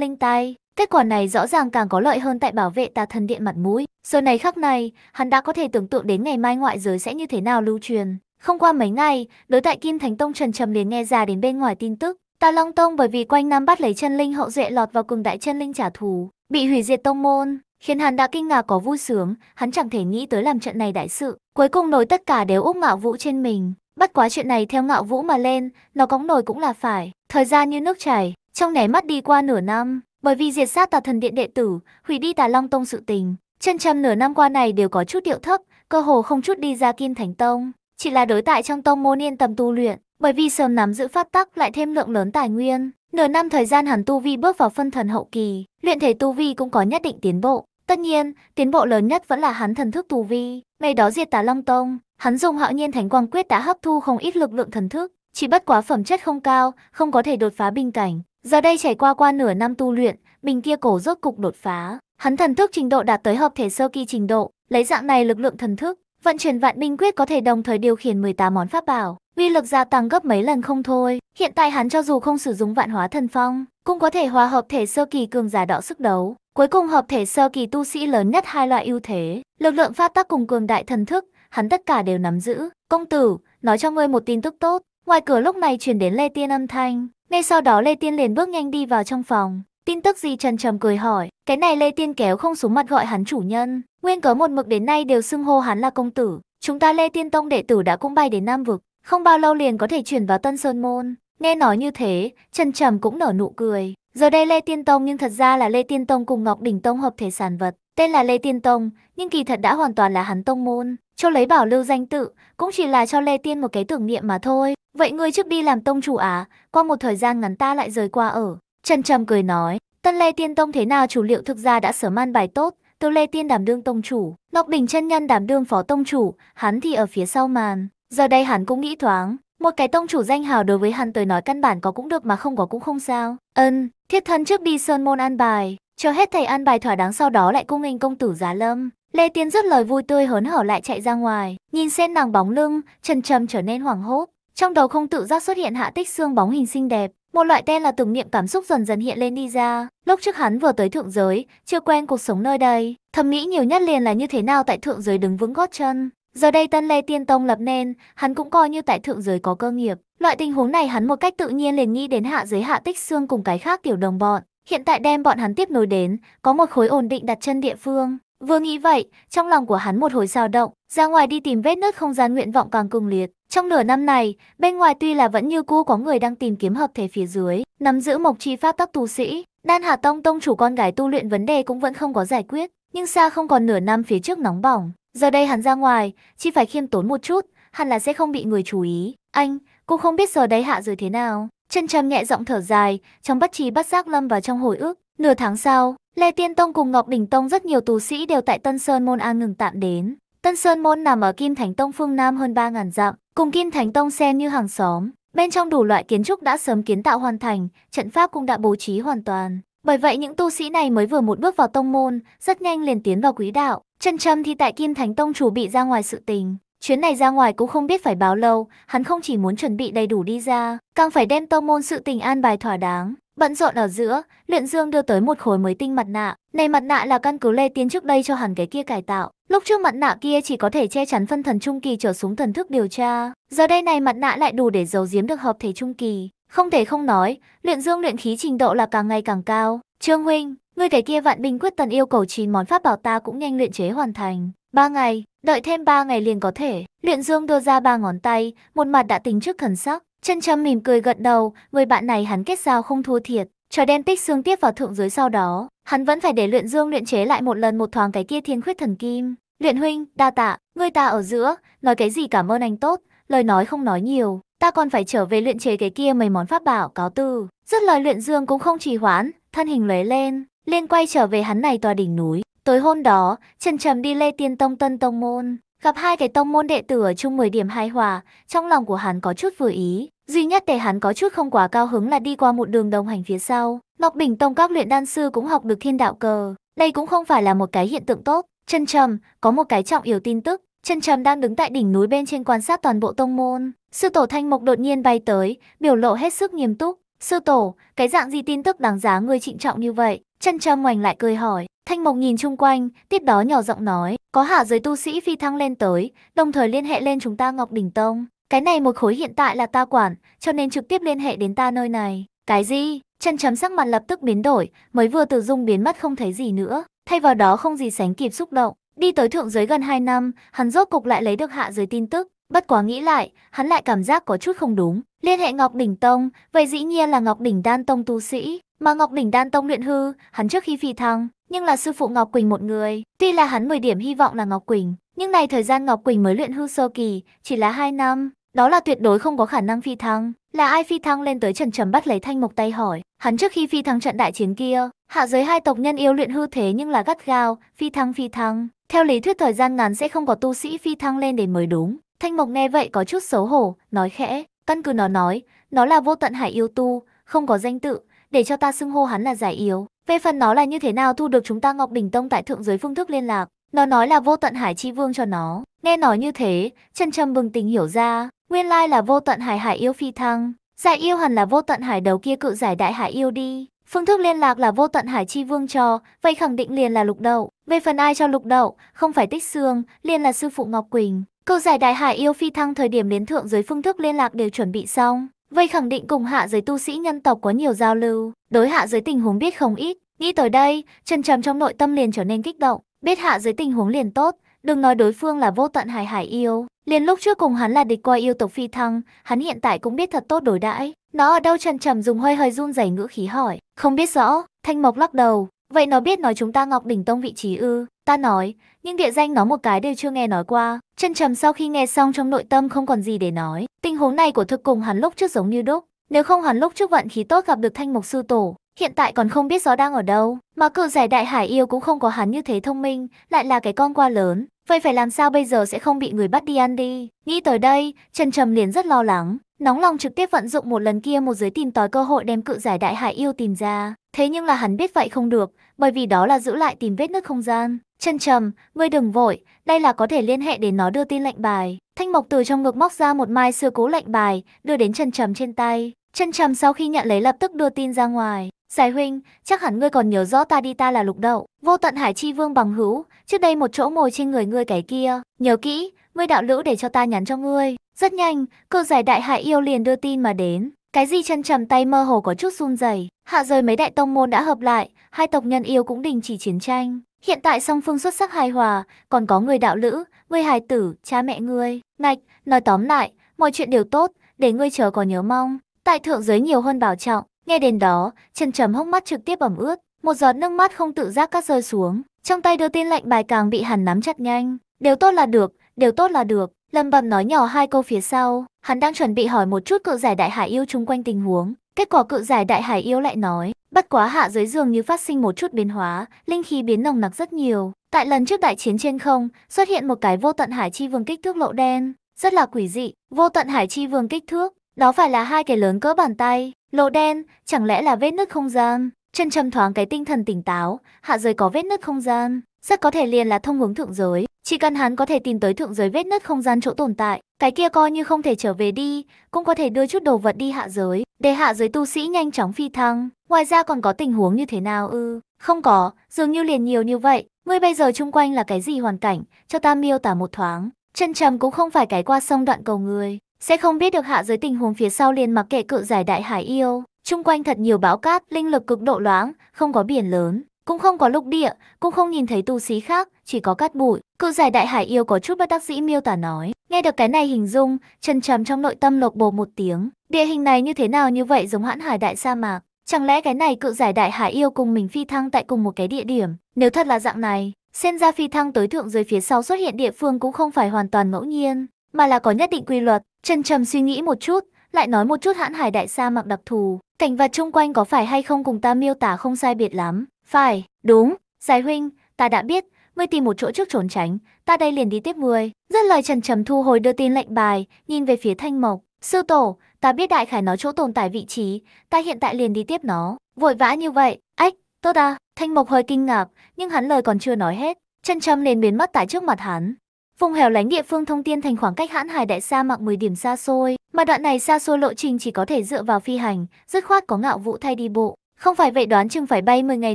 linh tai. Kết quả này rõ ràng càng có lợi hơn tại bảo vệ tà thần điện mặt mũi. Giờ này khắc này, hắn đã có thể tưởng tượng đến ngày mai ngoại giới sẽ như thế nào lưu truyền. Không qua mấy ngày, đối tại Kim Thánh Tông Trần Trầm liền nghe ra đến bên ngoài tin tức. Tà Long Tông bởi vì quanh năm bắt lấy chân linh hậu duệ lọt vào cùng đại chân linh trả thù, bị hủy diệt tông môn khiến hắn đã kinh ngạc có vui sướng, hắn chẳng thể nghĩ tới làm trận này đại sự. Cuối cùng nối tất cả đều úp ngạo vũ trên mình, bắt quá chuyện này theo ngạo vũ mà lên, nó cóng nổi cũng là phải. Thời gian như nước chảy, trong nẻ mắt đi qua nửa năm, bởi vì diệt sát tà thần điện đệ tử, hủy đi tà long tông sự tình. Chân trăm nửa năm qua này đều có chút điệu thấp, cơ hồ không chút đi ra kim thánh tông. Chỉ là đối tại trong tông môn yên tầm tu luyện, bởi vì sớm nắm giữ pháp tắc lại thêm lượng lớn tài nguyên. Nửa năm thời gian hắn tu vi bước vào phân thần hậu kỳ, luyện thể tu vi cũng có nhất định tiến bộ. Tất nhiên, tiến bộ lớn nhất vẫn là hắn thần thức tù vi. Ngày đó diệt tà Long Tông, hắn dùng hạo nhiên thánh quang quyết đã hấp thu không ít lực lượng thần thức, chỉ bất quá phẩm chất không cao, không có thể đột phá bình cảnh. Giờ đây trải qua qua nửa năm tu luyện, bình kia cổ rốt cục đột phá. Hắn thần thức trình độ đạt tới hợp thể sơ kỳ trình độ, lấy dạng này lực lượng thần thức, vận chuyển vạn binh quyết có thể đồng thời điều khiển 18 món pháp bảo, uy lực gia tăng gấp mấy lần không thôi. Hiện tại hắn cho dù không sử dụng vạn hóa thần phong, cũng có thể hòa hợp thể sơ kỳ cường giả đọ sức đấu. Cuối cùng hợp thể sơ kỳ tu sĩ lớn nhất hai loại ưu thế, lực lượng pháp tắc cùng cường đại thần thức, hắn tất cả đều nắm giữ. Công tử, nói cho ngươi một tin tức tốt. Ngoài cửa lúc này truyền đến Lê Tiên âm thanh, ngay sau đó Lê Tiên liền bước nhanh đi vào trong phòng. Tin tức gì Trần Trầm cười hỏi, cái này Lê Tiên kéo không xuống mặt gọi hắn chủ nhân, nguyên cớ một mực đến nay đều xưng hô hắn là công tử. Chúng ta Lê Tiên Tông đệ tử đã cũng bay đến Nam Vực, không bao lâu liền có thể chuyển vào Tân Sơn Môn. Nghe nói như thế, Trần Trầm cũng nở nụ cười. Giờ đây Lê Tiên Tông nhưng thật ra là Lê Tiên Tông cùng Ngọc Đỉnh Tông hợp thể sản vật. Tên là Lê Tiên Tông, nhưng kỳ thật đã hoàn toàn là hắn tông môn. Cho lấy bảo lưu danh tự, cũng chỉ là cho Lê Tiên một cái tưởng niệm mà thôi. Vậy ngươi trước đi làm tông chủ à, qua một thời gian ngắn ta lại rời qua ở. Trần Trầm cười nói, tân Lê Tiên Tông thế nào chủ liệu thực ra đã sớm an bài tốt, từ Lê Tiên đảm đương tông chủ, Ngọc Đỉnh chân nhân đảm đương phó tông chủ, hắn thì ở phía sau màn. Giờ đây hắn cũng nghĩ thoáng, một cái tông chủ danh hào đối với hắn tới nói căn bản có cũng được mà không có cũng không sao. Ân, thiết thân trước đi sơn môn an bài, cho hết thầy an bài thỏa đáng sau đó lại cung nghênh công tử giá lâm. Lê Tiến rất lời vui tươi hớn hở lại chạy ra ngoài, nhìn xem nàng bóng lưng, trần trầm trở nên hoảng hốt. Trong đầu không tự giác xuất hiện hạ tích xương bóng hình xinh đẹp, một loại tên là tưởng niệm cảm xúc dần dần hiện lên đi ra. Lúc trước hắn vừa tới thượng giới, chưa quen cuộc sống nơi đây, thầm nghĩ nhiều nhất liền là như thế nào tại thượng giới đứng vững gót chân, Giờ đây tân lê tiên tông lập nên, hắn cũng coi như tại thượng giới có cơ nghiệp. Loại tình huống này hắn một cách tự nhiên liền nghĩ đến hạ giới hạ tích xương cùng cái khác tiểu đồng bọn. Hiện tại đem bọn hắn tiếp nối đến, có một khối ổn định đặt chân địa phương. Vừa nghĩ vậy, trong lòng của hắn một hồi dao động, ra ngoài đi tìm vết nứt không gian nguyện vọng càng cung liệt. Trong nửa năm này, bên ngoài tuy là vẫn như cũ có người đang tìm kiếm hợp thể phía dưới, nắm giữ mộc chi pháp tắc tu sĩ, đan hà tông tông chủ con gái tu luyện vấn đề cũng vẫn không có giải quyết, nhưng xa không còn nửa năm phía trước nóng bỏng. Giờ đây hắn ra ngoài, chỉ phải khiêm tốn một chút, hẳn là sẽ không bị người chú ý. Anh, cô không biết giờ đấy hạ rồi thế nào. Chân trầm nhẹ giọng thở dài, trong bất trí bắt giác lâm vào trong hồi ức. Nửa tháng sau, Lê Tiên Tông cùng Ngọc Đỉnh Tông rất nhiều tù sĩ đều tại Tân Sơn Môn An ngừng tạm đến. Tân Sơn Môn nằm ở Kim Thánh Tông phương Nam hơn 3.000 dặm, cùng Kim Thánh Tông xem như hàng xóm. Bên trong đủ loại kiến trúc đã sớm kiến tạo hoàn thành, trận pháp cũng đã bố trí hoàn toàn. Bởi vậy những tu sĩ này mới vừa một bước vào tông môn, rất nhanh liền tiến vào quý đạo. Chân châm thì tại Kim Thánh Tông chủ bị ra ngoài sự tình. Chuyến này ra ngoài cũng không biết phải báo lâu, hắn không chỉ muốn chuẩn bị đầy đủ đi ra, càng phải đem tông môn sự tình an bài thỏa đáng. Bận rộn ở giữa, luyện dương đưa tới một khối mới tinh mặt nạ. Này mặt nạ là căn cứ Lê Tiến trước đây cho hẳn cái kia cải tạo. Lúc trước mặt nạ kia chỉ có thể che chắn phân thần trung kỳ trở xuống thần thức điều tra. Giờ đây này mặt nạ lại đủ để giấu giếm được hợp thể trung kỳ. Không thể không nói, luyện dương luyện khí trình độ là càng ngày càng cao. Trương huynh, ngươi cái kia vạn binh quyết tần yêu cầu 9 món pháp bảo ta cũng nhanh luyện chế hoàn thành. ba ngày, đợi thêm ba ngày liền có thể. Luyện dương đưa ra ba ngón tay, một mặt đã tính trước thần sắc. Chân châm mỉm cười gật đầu, người bạn này hắn kết giao không thua thiệt. Chờ đen tích xương tiếp vào thượng dưới sau đó, hắn vẫn phải để luyện dương luyện chế lại một lần một thoáng cái kia thiên khuyết thần kim. Luyện huynh, đa tạ, ngươi ta ở giữa, nói cái gì cảm ơn anh tốt, lời nói không nói nhiều, ta còn phải trở về luyện chế cái kia mấy món pháp bảo cáo từ. Rất lời luyện dương cũng không trì hoãn, thân hình lóe lên, liên quay trở về hắn này tòa đỉnh núi. Tối hôm đó, Trần Trầm đi lê tiên tông tân tông môn, gặp hai cái tông môn đệ tử ở chung 10 điểm hài hòa, trong lòng của hắn có chút vừa ý. Duy nhất để hắn có chút không quá cao hứng là đi qua một đường đồng hành phía sau. Ngọc Bình Tông các luyện đan sư cũng học được thiên đạo cờ. Đây cũng không phải là một cái hiện tượng tốt. Trần Trầm, có một cái trọng yếu tin tức. Trần Trầm đang đứng tại đỉnh núi bên trên quan sát toàn bộ tông môn. Sư tổ Thanh Mộc đột nhiên bay tới, biểu lộ hết sức nghiêm túc. Sư tổ, cái dạng gì tin tức đáng giá ngươi trịnh trọng như vậy? Chân trâm ngoảnh lại cười hỏi. Thanh Mộc nhìn chung quanh, tiếp đó nhỏ giọng nói, có hạ giới tu sĩ phi thăng lên tới, đồng thời liên hệ lên chúng ta Ngọc Đỉnh Tông. Cái này một khối hiện tại là ta quản, cho nên trực tiếp liên hệ đến ta nơi này. Cái gì? Chân chấm sắc mặt lập tức biến đổi, mới vừa từ dung biến mất không thấy gì nữa. Thay vào đó không gì sánh kịp xúc động. Đi tới thượng giới gần 2 năm, hắn rốt cục lại lấy được hạ giới tin tức. Bất quá nghĩ lại, hắn lại cảm giác có chút không đúng. Liên hệ Ngọc Đỉnh Tông, vậy dĩ nhiên là Ngọc Đỉnh Đan Tông tu sĩ, mà Ngọc Đỉnh Đan Tông luyện hư, hắn trước khi phi thăng, nhưng là sư phụ Ngọc Quỳnh một người. Tuy là hắn 10 điểm hy vọng là Ngọc Quỳnh, nhưng này thời gian Ngọc Quỳnh mới luyện hư sơ kỳ, chỉ là 2 năm, đó là tuyệt đối không có khả năng phi thăng. Là ai phi thăng lên tới trần trầm bắt lấy thanh mộc tay hỏi, hắn trước khi phi thăng trận đại chiến kia, hạ giới hai tộc nhân yêu luyện hư thế nhưng là gắt gao, phi thăng phi thăng. Theo lý thuyết thời gian ngắn sẽ không có tu sĩ phi thăng lên để mới đúng. Thanh Mộc nghe vậy có chút xấu hổ, nói khẽ, căn cứ nó nói, nó là vô tận hải yêu tu, không có danh tự, để cho ta xưng hô hắn là giải yếu. Về phần nó là như thế nào thu được chúng ta Ngọc Bình Tông tại thượng giới phương thức liên lạc, nó nói là vô tận hải chi vương cho nó. Nghe nói như thế, chân trầm bừng tình hiểu ra, nguyên lai là vô tận hải hải yêu phi thăng. Giải yêu hẳn là vô tận hải đầu kia cự giải đại hải yêu đi. Phương thức liên lạc là vô tận hải chi vương cho, vậy khẳng định liền là lục đậu. Về phần ai cho lục đậu, không phải tích xương, liền là sư phụ Ngọc Quỳnh. Câu giải đại hải yêu phi thăng thời điểm đến thượng giới phương thức liên lạc đều chuẩn bị xong. Vậy khẳng định cùng hạ giới tu sĩ nhân tộc có nhiều giao lưu, đối hạ giới tình huống biết không ít. Nghĩ tới đây, chân Trầm trong nội tâm liền trở nên kích động, biết hạ giới tình huống liền tốt, đừng nói đối phương là vô tận hải hải yêu, liên lúc trước cùng hắn là địch qua yêu tộc phi thăng, hắn hiện tại cũng biết thật tốt đối đãi. Nó ở đâu trần trầm dùng hơi hơi run rẩy ngữ khí hỏi. Không biết rõ, Thanh Mộc lắc đầu. Vậy nó biết nói chúng ta Ngọc Đỉnh Tông vị trí ư. Ta nói, nhưng địa danh nó một cái đều chưa nghe nói qua. Trần trầm sau khi nghe xong trong nội tâm không còn gì để nói. Tình huống này của thực cùng hắn lúc trước giống như đúc. Nếu không hắn lúc trước vận khí tốt gặp được Thanh Mộc Sư Tổ, hiện tại còn không biết gió đang ở đâu. Mà cự giải đại hải yêu cũng không có hắn như thế thông minh, lại là cái con qua lớn. Vậy phải làm sao bây giờ sẽ không bị người bắt đi ăn đi? Nghĩ tới đây, Trần Trầm liền rất lo lắng. Nóng lòng trực tiếp vận dụng một lần kia một giới tìm tòi cơ hội đem cự giải đại hải yêu tìm ra. Thế nhưng là hắn biết vậy không được, bởi vì đó là giữ lại tìm vết nước không gian. Trần Trầm, ngươi đừng vội, đây là có thể liên hệ để nó đưa tin lệnh bài. Thanh Mộc từ trong ngực móc ra một mai xưa cố lệnh bài, đưa đến Trần Trầm trên tay. Trần Trầm sau khi nhận lấy lập tức đưa tin ra ngoài. Giải huynh, chắc hẳn ngươi còn nhớ rõ ta đi ta là lục đậu, vô tận hải chi vương bằng hữu, trước đây một chỗ ngồi trên người ngươi cái kia, nhớ kỹ, ngươi đạo lữ để cho ta nhắn cho ngươi. Rất nhanh, cơ giải đại hải yêu liền đưa tin mà đến, cái gì chân trầm tay mơ hồ có chút run rẩy hạ rời mấy đại tông môn đã hợp lại, hai tộc nhân yêu cũng đình chỉ chiến tranh. Hiện tại song phương xuất sắc hài hòa, còn có người đạo lữ, người hài tử, cha mẹ ngươi. Ngạch, nói tóm lại, mọi chuyện đều tốt, để ngươi chờ có nhớ mong. Tại thượng giới nhiều hơn bảo trọng, Nghe đến đó, Trần Trầm hốc mắt trực tiếp ẩm ướt, một giọt nước mắt không tự giác cắt rơi xuống, trong tay đưa tin lạnh bài càng bị hắn nắm chặt nhanh, đều tốt là được, đều tốt là được, lầm bầm nói nhỏ hai câu phía sau, hắn đang chuẩn bị hỏi một chút cự giải đại hải yêu chung quanh tình huống, kết quả cự giải đại hải yêu lại nói, bất quá hạ dưới giường như phát sinh một chút biến hóa, linh khí biến nồng nặc rất nhiều, tại lần trước đại chiến trên không, xuất hiện một cái vô tận hải chi vương kích thước lộ đen, rất là quỷ dị, vô tận hải chi vương kích thước, đó phải là hai cái lớn cỡ bàn tay, lỗ đen, chẳng lẽ là vết nứt không gian? Chân trầm thoáng cái tinh thần tỉnh táo, hạ giới có vết nứt không gian, rất có thể liền là thông hướng thượng giới. Chỉ cần hắn có thể tìm tới thượng giới vết nứt không gian chỗ tồn tại, cái kia coi như không thể trở về đi, cũng có thể đưa chút đồ vật đi hạ giới, để hạ giới tu sĩ nhanh chóng phi thăng. Ngoài ra còn có tình huống như thế nào ư? không có, dường như liền nhiều như vậy. Ngươi bây giờ chung quanh là cái gì hoàn cảnh, cho ta miêu tả một thoáng. Chân trầm cũng không phải cái qua sông đoạn cầu người, sẽ không biết được hạ giới tình huống phía sau liền mặc kệ cự giải đại hải yêu. Trung quanh thật nhiều bão cát, linh lực cực độ loáng, không có biển lớn, cũng không có lục địa, cũng không nhìn thấy tu sĩ khác, chỉ có cát bụi. Cự giải đại hải yêu có chút bất đắc dĩ miêu tả nói. Nghe được cái này hình dung, chân trầm trong nội tâm lộc bồ một tiếng. Địa hình này như thế nào như vậy giống hãn hải đại sa mạc. Chẳng lẽ cái này cự giải đại hải yêu cùng mình phi thăng tại cùng một cái địa điểm? Nếu thật là dạng này, xen ra phi thăng tới thượng dưới phía sau xuất hiện địa phương cũng không phải hoàn toàn ngẫu nhiên, mà là có nhất định quy luật. Trần Trầm suy nghĩ một chút, lại nói một chút hãn hải đại sa mạc đặc thù, cảnh vật chung quanh có phải hay không cùng ta miêu tả không sai biệt lắm. Phải, đúng, giải huynh, ta đã biết, ngươi tìm một chỗ trước trốn tránh, ta đây liền đi tiếp ngươi. Rất lời Trần Trầm thu hồi đưa tin lệnh bài, nhìn về phía Thanh Mộc. Sư tổ, ta biết đại khải nói chỗ tồn tại vị trí, ta hiện tại liền đi tiếp nó. Vội vã như vậy, ách, tốt à, Thanh Mộc hơi kinh ngạc, nhưng hắn lời còn chưa nói hết. Trần Trầm liền biến mất tại trước mặt hắn. Vùng hẻo lánh địa phương thông tiên thành khoảng cách hãn hải đại sa mạc 10 điểm xa xôi, mà đoạn này xa xôi lộ trình chỉ có thể dựa vào phi hành, dứt khoát có ngạo vũ thay đi bộ. Không phải vậy đoán chừng phải bay 10 ngày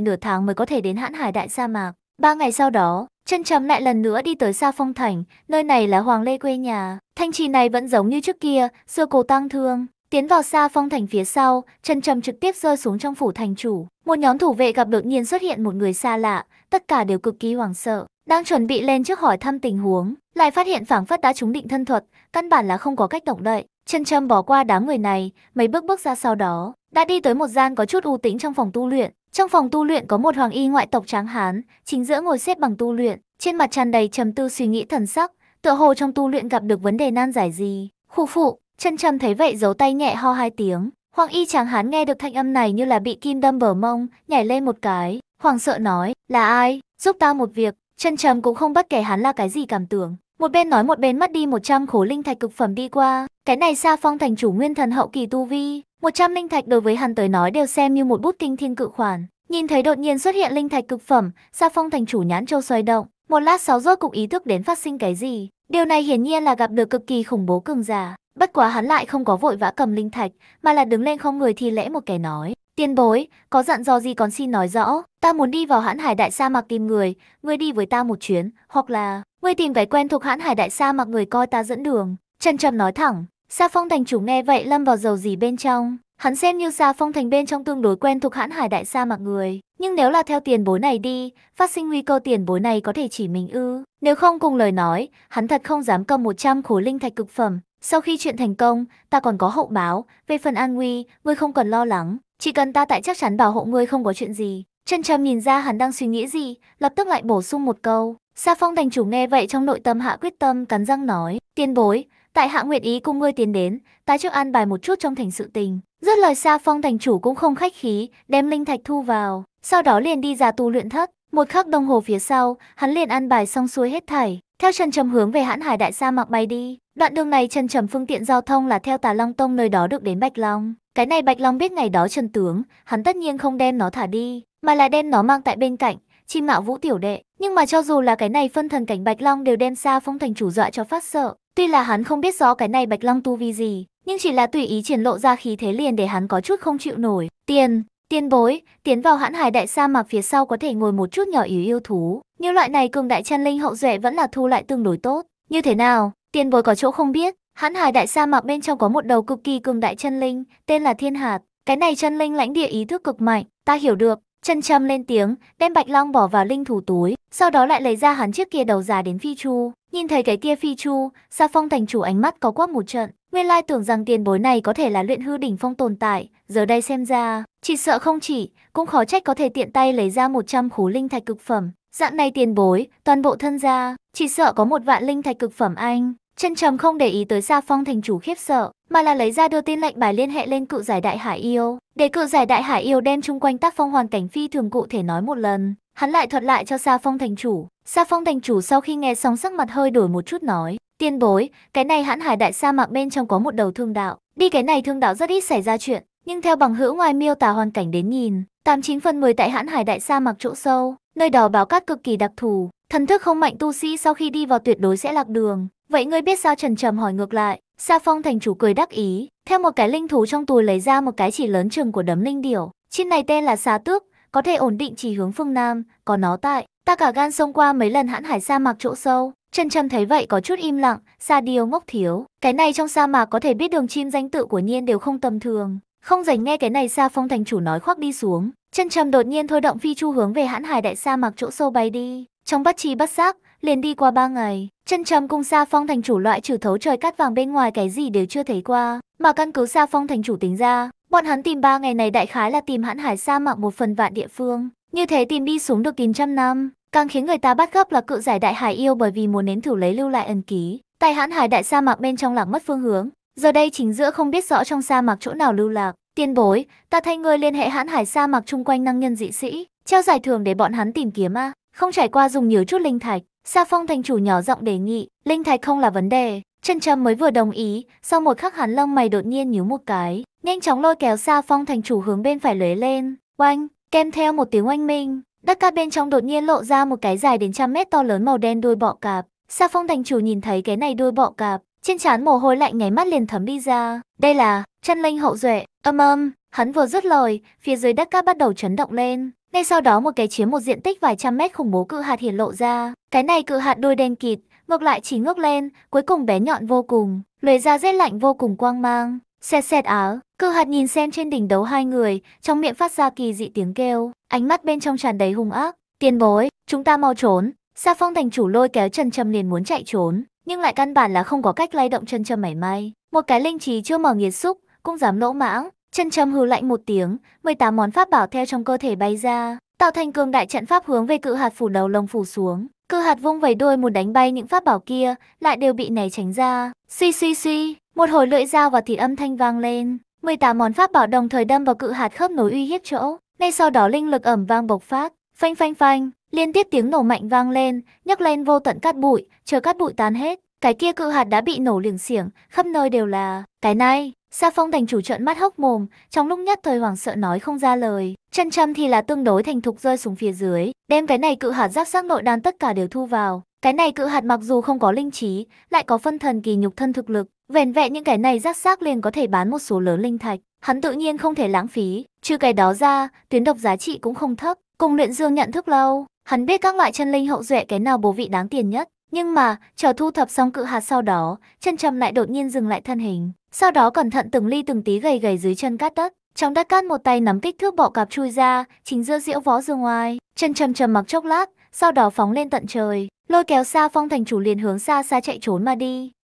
nửa tháng mới có thể đến hãn hải đại sa mạc. Ba ngày sau đó, chân trầm lại lần nữa đi tới xa Phong Thành, nơi này là Hoàng Lê quê nhà. Thanh trì này vẫn giống như trước kia, xưa cổ tăng thương. Tiến vào xa Phong Thành phía sau, chân trầm trực tiếp rơi xuống trong phủ thành chủ. Một nhóm thủ vệ gặp đột nhiên xuất hiện một người xa lạ, tất cả đều cực kỳ hoảng sợ. Đang chuẩn bị lên trước hỏi thăm tình huống, lại phát hiện phảng phất đã trúng định thân thuật, căn bản là không có cách động đậy. Chân châm bỏ qua đám người này, mấy bước bước ra sau đó, đã đi tới một gian có chút u tĩnh trong phòng tu luyện. Trong phòng tu luyện có một hoàng y ngoại tộc tráng hán, chính giữa ngồi xếp bằng tu luyện, trên mặt tràn đầy trầm tư suy nghĩ thần sắc, tựa hồ trong tu luyện gặp được vấn đề nan giải gì. Khu phụ, chân châm thấy vậy giấu tay nhẹ ho hai tiếng. Hoàng y tráng hán nghe được thanh âm này như là bị kim đâm bờ mông, nhảy lên một cái, hoàng sợ nói, là ai, giúp ta một việc, Chân trầm cũng không bắt kẻ hắn là cái gì cảm tưởng. Một bên nói một bên mất đi 100 khổ linh thạch cực phẩm đi qua. Cái này xa phong thành chủ nguyên thần hậu kỳ tu vi. 100 linh thạch đối với hắn tới nói đều xem như một bút kinh thiên cự khoản. Nhìn thấy đột nhiên xuất hiện linh thạch cực phẩm, xa phong thành chủ nhãn châu xoay động. Một lát sáu rốt cục ý thức đến phát sinh cái gì. Điều này hiển nhiên là gặp được cực kỳ khủng bố cường giả. Bất quá hắn lại không có vội vã cầm linh thạch, mà là đứng lên không người thi lễ một cái nói. Tiên bối, có dặn do gì còn xin nói rõ, ta muốn đi vào hãn hải đại sa mạc tìm người, ngươi đi với ta một chuyến, hoặc là, ngươi tìm cái quen thuộc hãn hải đại sa mạc người coi ta dẫn đường. Trần Trầm nói thẳng, Sa Phong Thành chủ nghe vậy lâm vào dầu gì bên trong, hắn xem như Sa Phong Thành bên trong tương đối quen thuộc hãn hải đại sa mạc người, nhưng nếu là theo tiền bối này đi, phát sinh nguy cơ tiền bối này có thể chỉ mình ư. Nếu không cùng lời nói, hắn thật không dám cầm 100 khối linh thạch cực phẩm. Sau khi chuyện thành công, ta còn có hậu báo, về phần an nguy, ngươi không cần lo lắng, chỉ cần ta tại chắc chắn bảo hộ ngươi không có chuyện gì. Chân trầm nhìn ra hắn đang suy nghĩ gì, lập tức lại bổ sung một câu. Sa phong thành chủ nghe vậy trong nội tâm hạ quyết tâm cắn răng nói. Tiên bối, tại hạ nguyện ý cùng ngươi tiến đến, ta trước an bài một chút trong thành sự tình. Rất lời Sa phong thành chủ cũng không khách khí, đem linh thạch thu vào. Sau đó liền đi ra tu luyện thất. Một khắc đồng hồ phía sau, hắn liền an bài xong xuôi hết thảy, theo Trần Trầm hướng về hãn hải đại sa mạc bay đi. Đoạn đường này Trần Trầm phương tiện giao thông là theo Tà Long Tông nơi đó được đến Bạch Long. Cái này Bạch Long biết ngày đó Trần Tướng, hắn tất nhiên không đem nó thả đi, mà là đem nó mang tại bên cạnh, chim mạo vũ tiểu đệ. Nhưng mà cho dù là cái này phân thần cảnh Bạch Long đều đem xa phong thành chủ dọa cho phát sợ. Tuy là hắn không biết rõ cái này Bạch Long tu vi gì, nhưng chỉ là tùy ý triển lộ ra khí thế liền để hắn có chút không chịu nổi. Tiền, Tiên bối, tiến vào hãn hải đại sa mạc phía sau có thể ngồi một chút nhỏ yếu yêu thú. Như loại này cường đại chân linh hậu duệ vẫn là thu lại tương đối tốt. Như thế nào? Tiên bối có chỗ không biết, hãn hải đại sa mạc bên trong có một đầu cực kỳ cường đại chân linh, tên là Thiên Hạt. Cái này chân linh lãnh địa ý thức cực mạnh, ta hiểu được, Chân châm lên tiếng, đem Bạch Long bỏ vào linh thủ túi, sau đó lại lấy ra hắn chiếc kia đầu già đến phi chu. Nhìn thấy cái kia phi chu, Sa Phong thành chủ ánh mắt có quắc một trận, nguyên lai tưởng rằng tiền bối này có thể là luyện hư đỉnh phong tồn tại, giờ đây xem ra, chỉ sợ không chỉ, cũng khó trách có thể tiện tay lấy ra 100 khối linh thạch cực phẩm. Dạng này tiền bối, toàn bộ thân gia, chỉ sợ có một vạn linh thạch cực phẩm anh. Chân trầm không để ý tới Gia Phong thành chủ khiếp sợ, mà là lấy ra đưa tin lệnh bài liên hệ lên cự giải đại hải yêu, để cự giải đại hải yêu đem chung quanh tác phong hoàn cảnh phi thường cụ thể nói một lần. Hắn lại thuật lại cho Gia Phong thành chủ. Gia Phong thành chủ sau khi nghe xong sắc mặt hơi đổi một chút nói, tiên bối, cái này hãn hải đại sa mạc bên trong có một đầu thương đạo, đi cái này thương đạo rất ít xảy ra chuyện, nhưng theo bằng hữu ngoài miêu tả hoàn cảnh đến nhìn, 89 phần 10 tại hãn hải đại sa mạc chỗ sâu, nơi đó báo cát cực kỳ đặc thù, thần thức không mạnh tu sĩ sau khi đi vào tuyệt đối sẽ lạc đường, Vậy ngươi biết sao trần trầm hỏi ngược lại, Sa Phong thành chủ cười đắc ý, theo một cái linh thú trong túi lấy ra một cái chỉ lớn chừng của đấm linh điểu. Chiếc này tên là xá tước, có thể ổn định chỉ hướng phương Nam, có nó tại. Ta cả gan xông qua mấy lần hãn hải sa mạc chỗ sâu. Trần Trầm thấy vậy có chút im lặng, Sa Điêu ngốc thiếu. Cái này trong sa mạc có thể biết đường chim danh tự của nhiên đều không tầm thường. Không dành nghe cái này Sa Phong thành chủ nói khoác đi xuống. Trần Trầm đột nhiên thôi động phi chu hướng về hãn hải đại sa mạc chỗ sâu bay đi. Trong bất chi bất giác, liền đi qua ba ngày. Chân trầm cùng Sa Phong thành chủ loại trừ thấu trời cắt vàng bên ngoài cái gì đều chưa thấy qua, mà căn cứ Sa Phong thành chủ tính ra, bọn hắn tìm ba ngày này đại khái là tìm hãn hải sa mạc một phần vạn địa phương. Như thế tìm đi xuống được 900 năm, càng khiến người ta bắt gấp là cự giải đại hải yêu bởi vì muốn nếm thử lấy lưu lại ân ký. Tại hãn hải đại sa mạc bên trong lạc mất phương hướng, giờ đây chính giữa không biết rõ trong sa mạc chỗ nào lưu lạc. Tiên bối, ta thay ngươi liên hệ hãn hải sa mạc chung quanh năng nhân dị sĩ, treo giải thưởng để bọn hắn tìm kiếm a. Không trải qua dùng nhiều chút linh thạch, Sa Phong thành chủ nhỏ giọng đề nghị, linh thạch không là vấn đề. Chân Trâm mới vừa đồng ý, sau một khắc hắn lông mày đột nhiên nhíu một cái, nhanh chóng lôi kéo Sa Phong thành chủ hướng bên phải lưới lên. Oanh, kèm theo một tiếng oanh minh, đất cát bên trong đột nhiên lộ ra một cái dài đến trăm mét to lớn màu đen đuôi bọ cạp. Sa Phong thành chủ nhìn thấy cái này đuôi bọ cạp, trên trán mồ hôi lạnh nháy mắt liền thấm đi ra. Đây là chân linh hậu duệ. Âm âm, hắn vừa dứt lời, phía dưới đất cát bắt đầu chấn động lên, ngay sau đó một cái chiếm một diện tích vài trăm mét khủng bố cự hạt hiển lộ ra. Cái này cự hạt đôi đen kịt, ngược lại chỉ ngước lên, cuối cùng bé nhọn vô cùng, lưỡi ra rét lạnh vô cùng quang mang. Xẹt xẹt áo, cự hạt nhìn xem trên đỉnh đấu hai người, trong miệng phát ra kỳ dị tiếng kêu, ánh mắt bên trong tràn đầy hung ác. Tiền bối, chúng ta mau trốn. Sa phong thành chủ lôi kéo chân Trầm liền muốn chạy trốn, nhưng lại căn bản là không có cách lay động chân Trầm mảy may. Một cái linh trí chưa mở nghiệt xúc, cũng dám lỗ mãng, Chân châm hừ lạnh một tiếng, 18 món pháp bảo theo trong cơ thể bay ra, tạo thành cường đại trận pháp hướng về cự hạt phủ đầu lông phủ xuống. Cự hạt vung vẩy đôi muốn đánh bay những pháp bảo kia, lại đều bị nảy tránh ra. Suy suy suy, một hồi lưỡi dao và thịt âm thanh vang lên. 18 món pháp bảo đồng thời đâm vào cự hạt khớp nối uy hiếp chỗ. Ngay sau đó linh lực ẩm vang bộc phát, phanh phanh phanh, liên tiếp tiếng nổ mạnh vang lên, nhấc lên vô tận cát bụi, chờ cát bụi tan hết. Cái kia cự hạt đã bị nổ liềng xiềng, khắp nơi đều là. Cái này, Sa Phong thành chủ trợn mắt hốc mồm, trong lúc nhất thời hoảng sợ nói không ra lời. Chân châm thì là tương đối thành thục rơi xuống phía dưới, đem cái này cự hạt giáp sắc nội đan tất cả đều thu vào. Cái này cự hạt mặc dù không có linh trí, lại có phân thần kỳ nhục thân thực lực, vẻn vẹn những cái này rác xác liền có thể bán một số lớn linh thạch. Hắn tự nhiên không thể lãng phí, trừ cái đó ra, tuyến độc giá trị cũng không thấp. Cùng luyện dương nhận thức lâu, hắn biết các loại chân linh hậu duệ cái nào bố vị đáng tiền nhất, nhưng mà, chờ thu thập xong cự hạt sau đó, chân trầm lại đột nhiên dừng lại thân hình. Sau đó cẩn thận từng ly từng tí gầy gầy dưới chân cát đất. Trong đất cát một tay nắm kích thước bọ cạp chui ra, chính giữa diễu vó dương ngoài. Chân trầm trầm mặc chốc lát, sau đó phóng lên tận trời. Lôi kéo xa phong thành chủ liền hướng xa xa chạy trốn mà đi.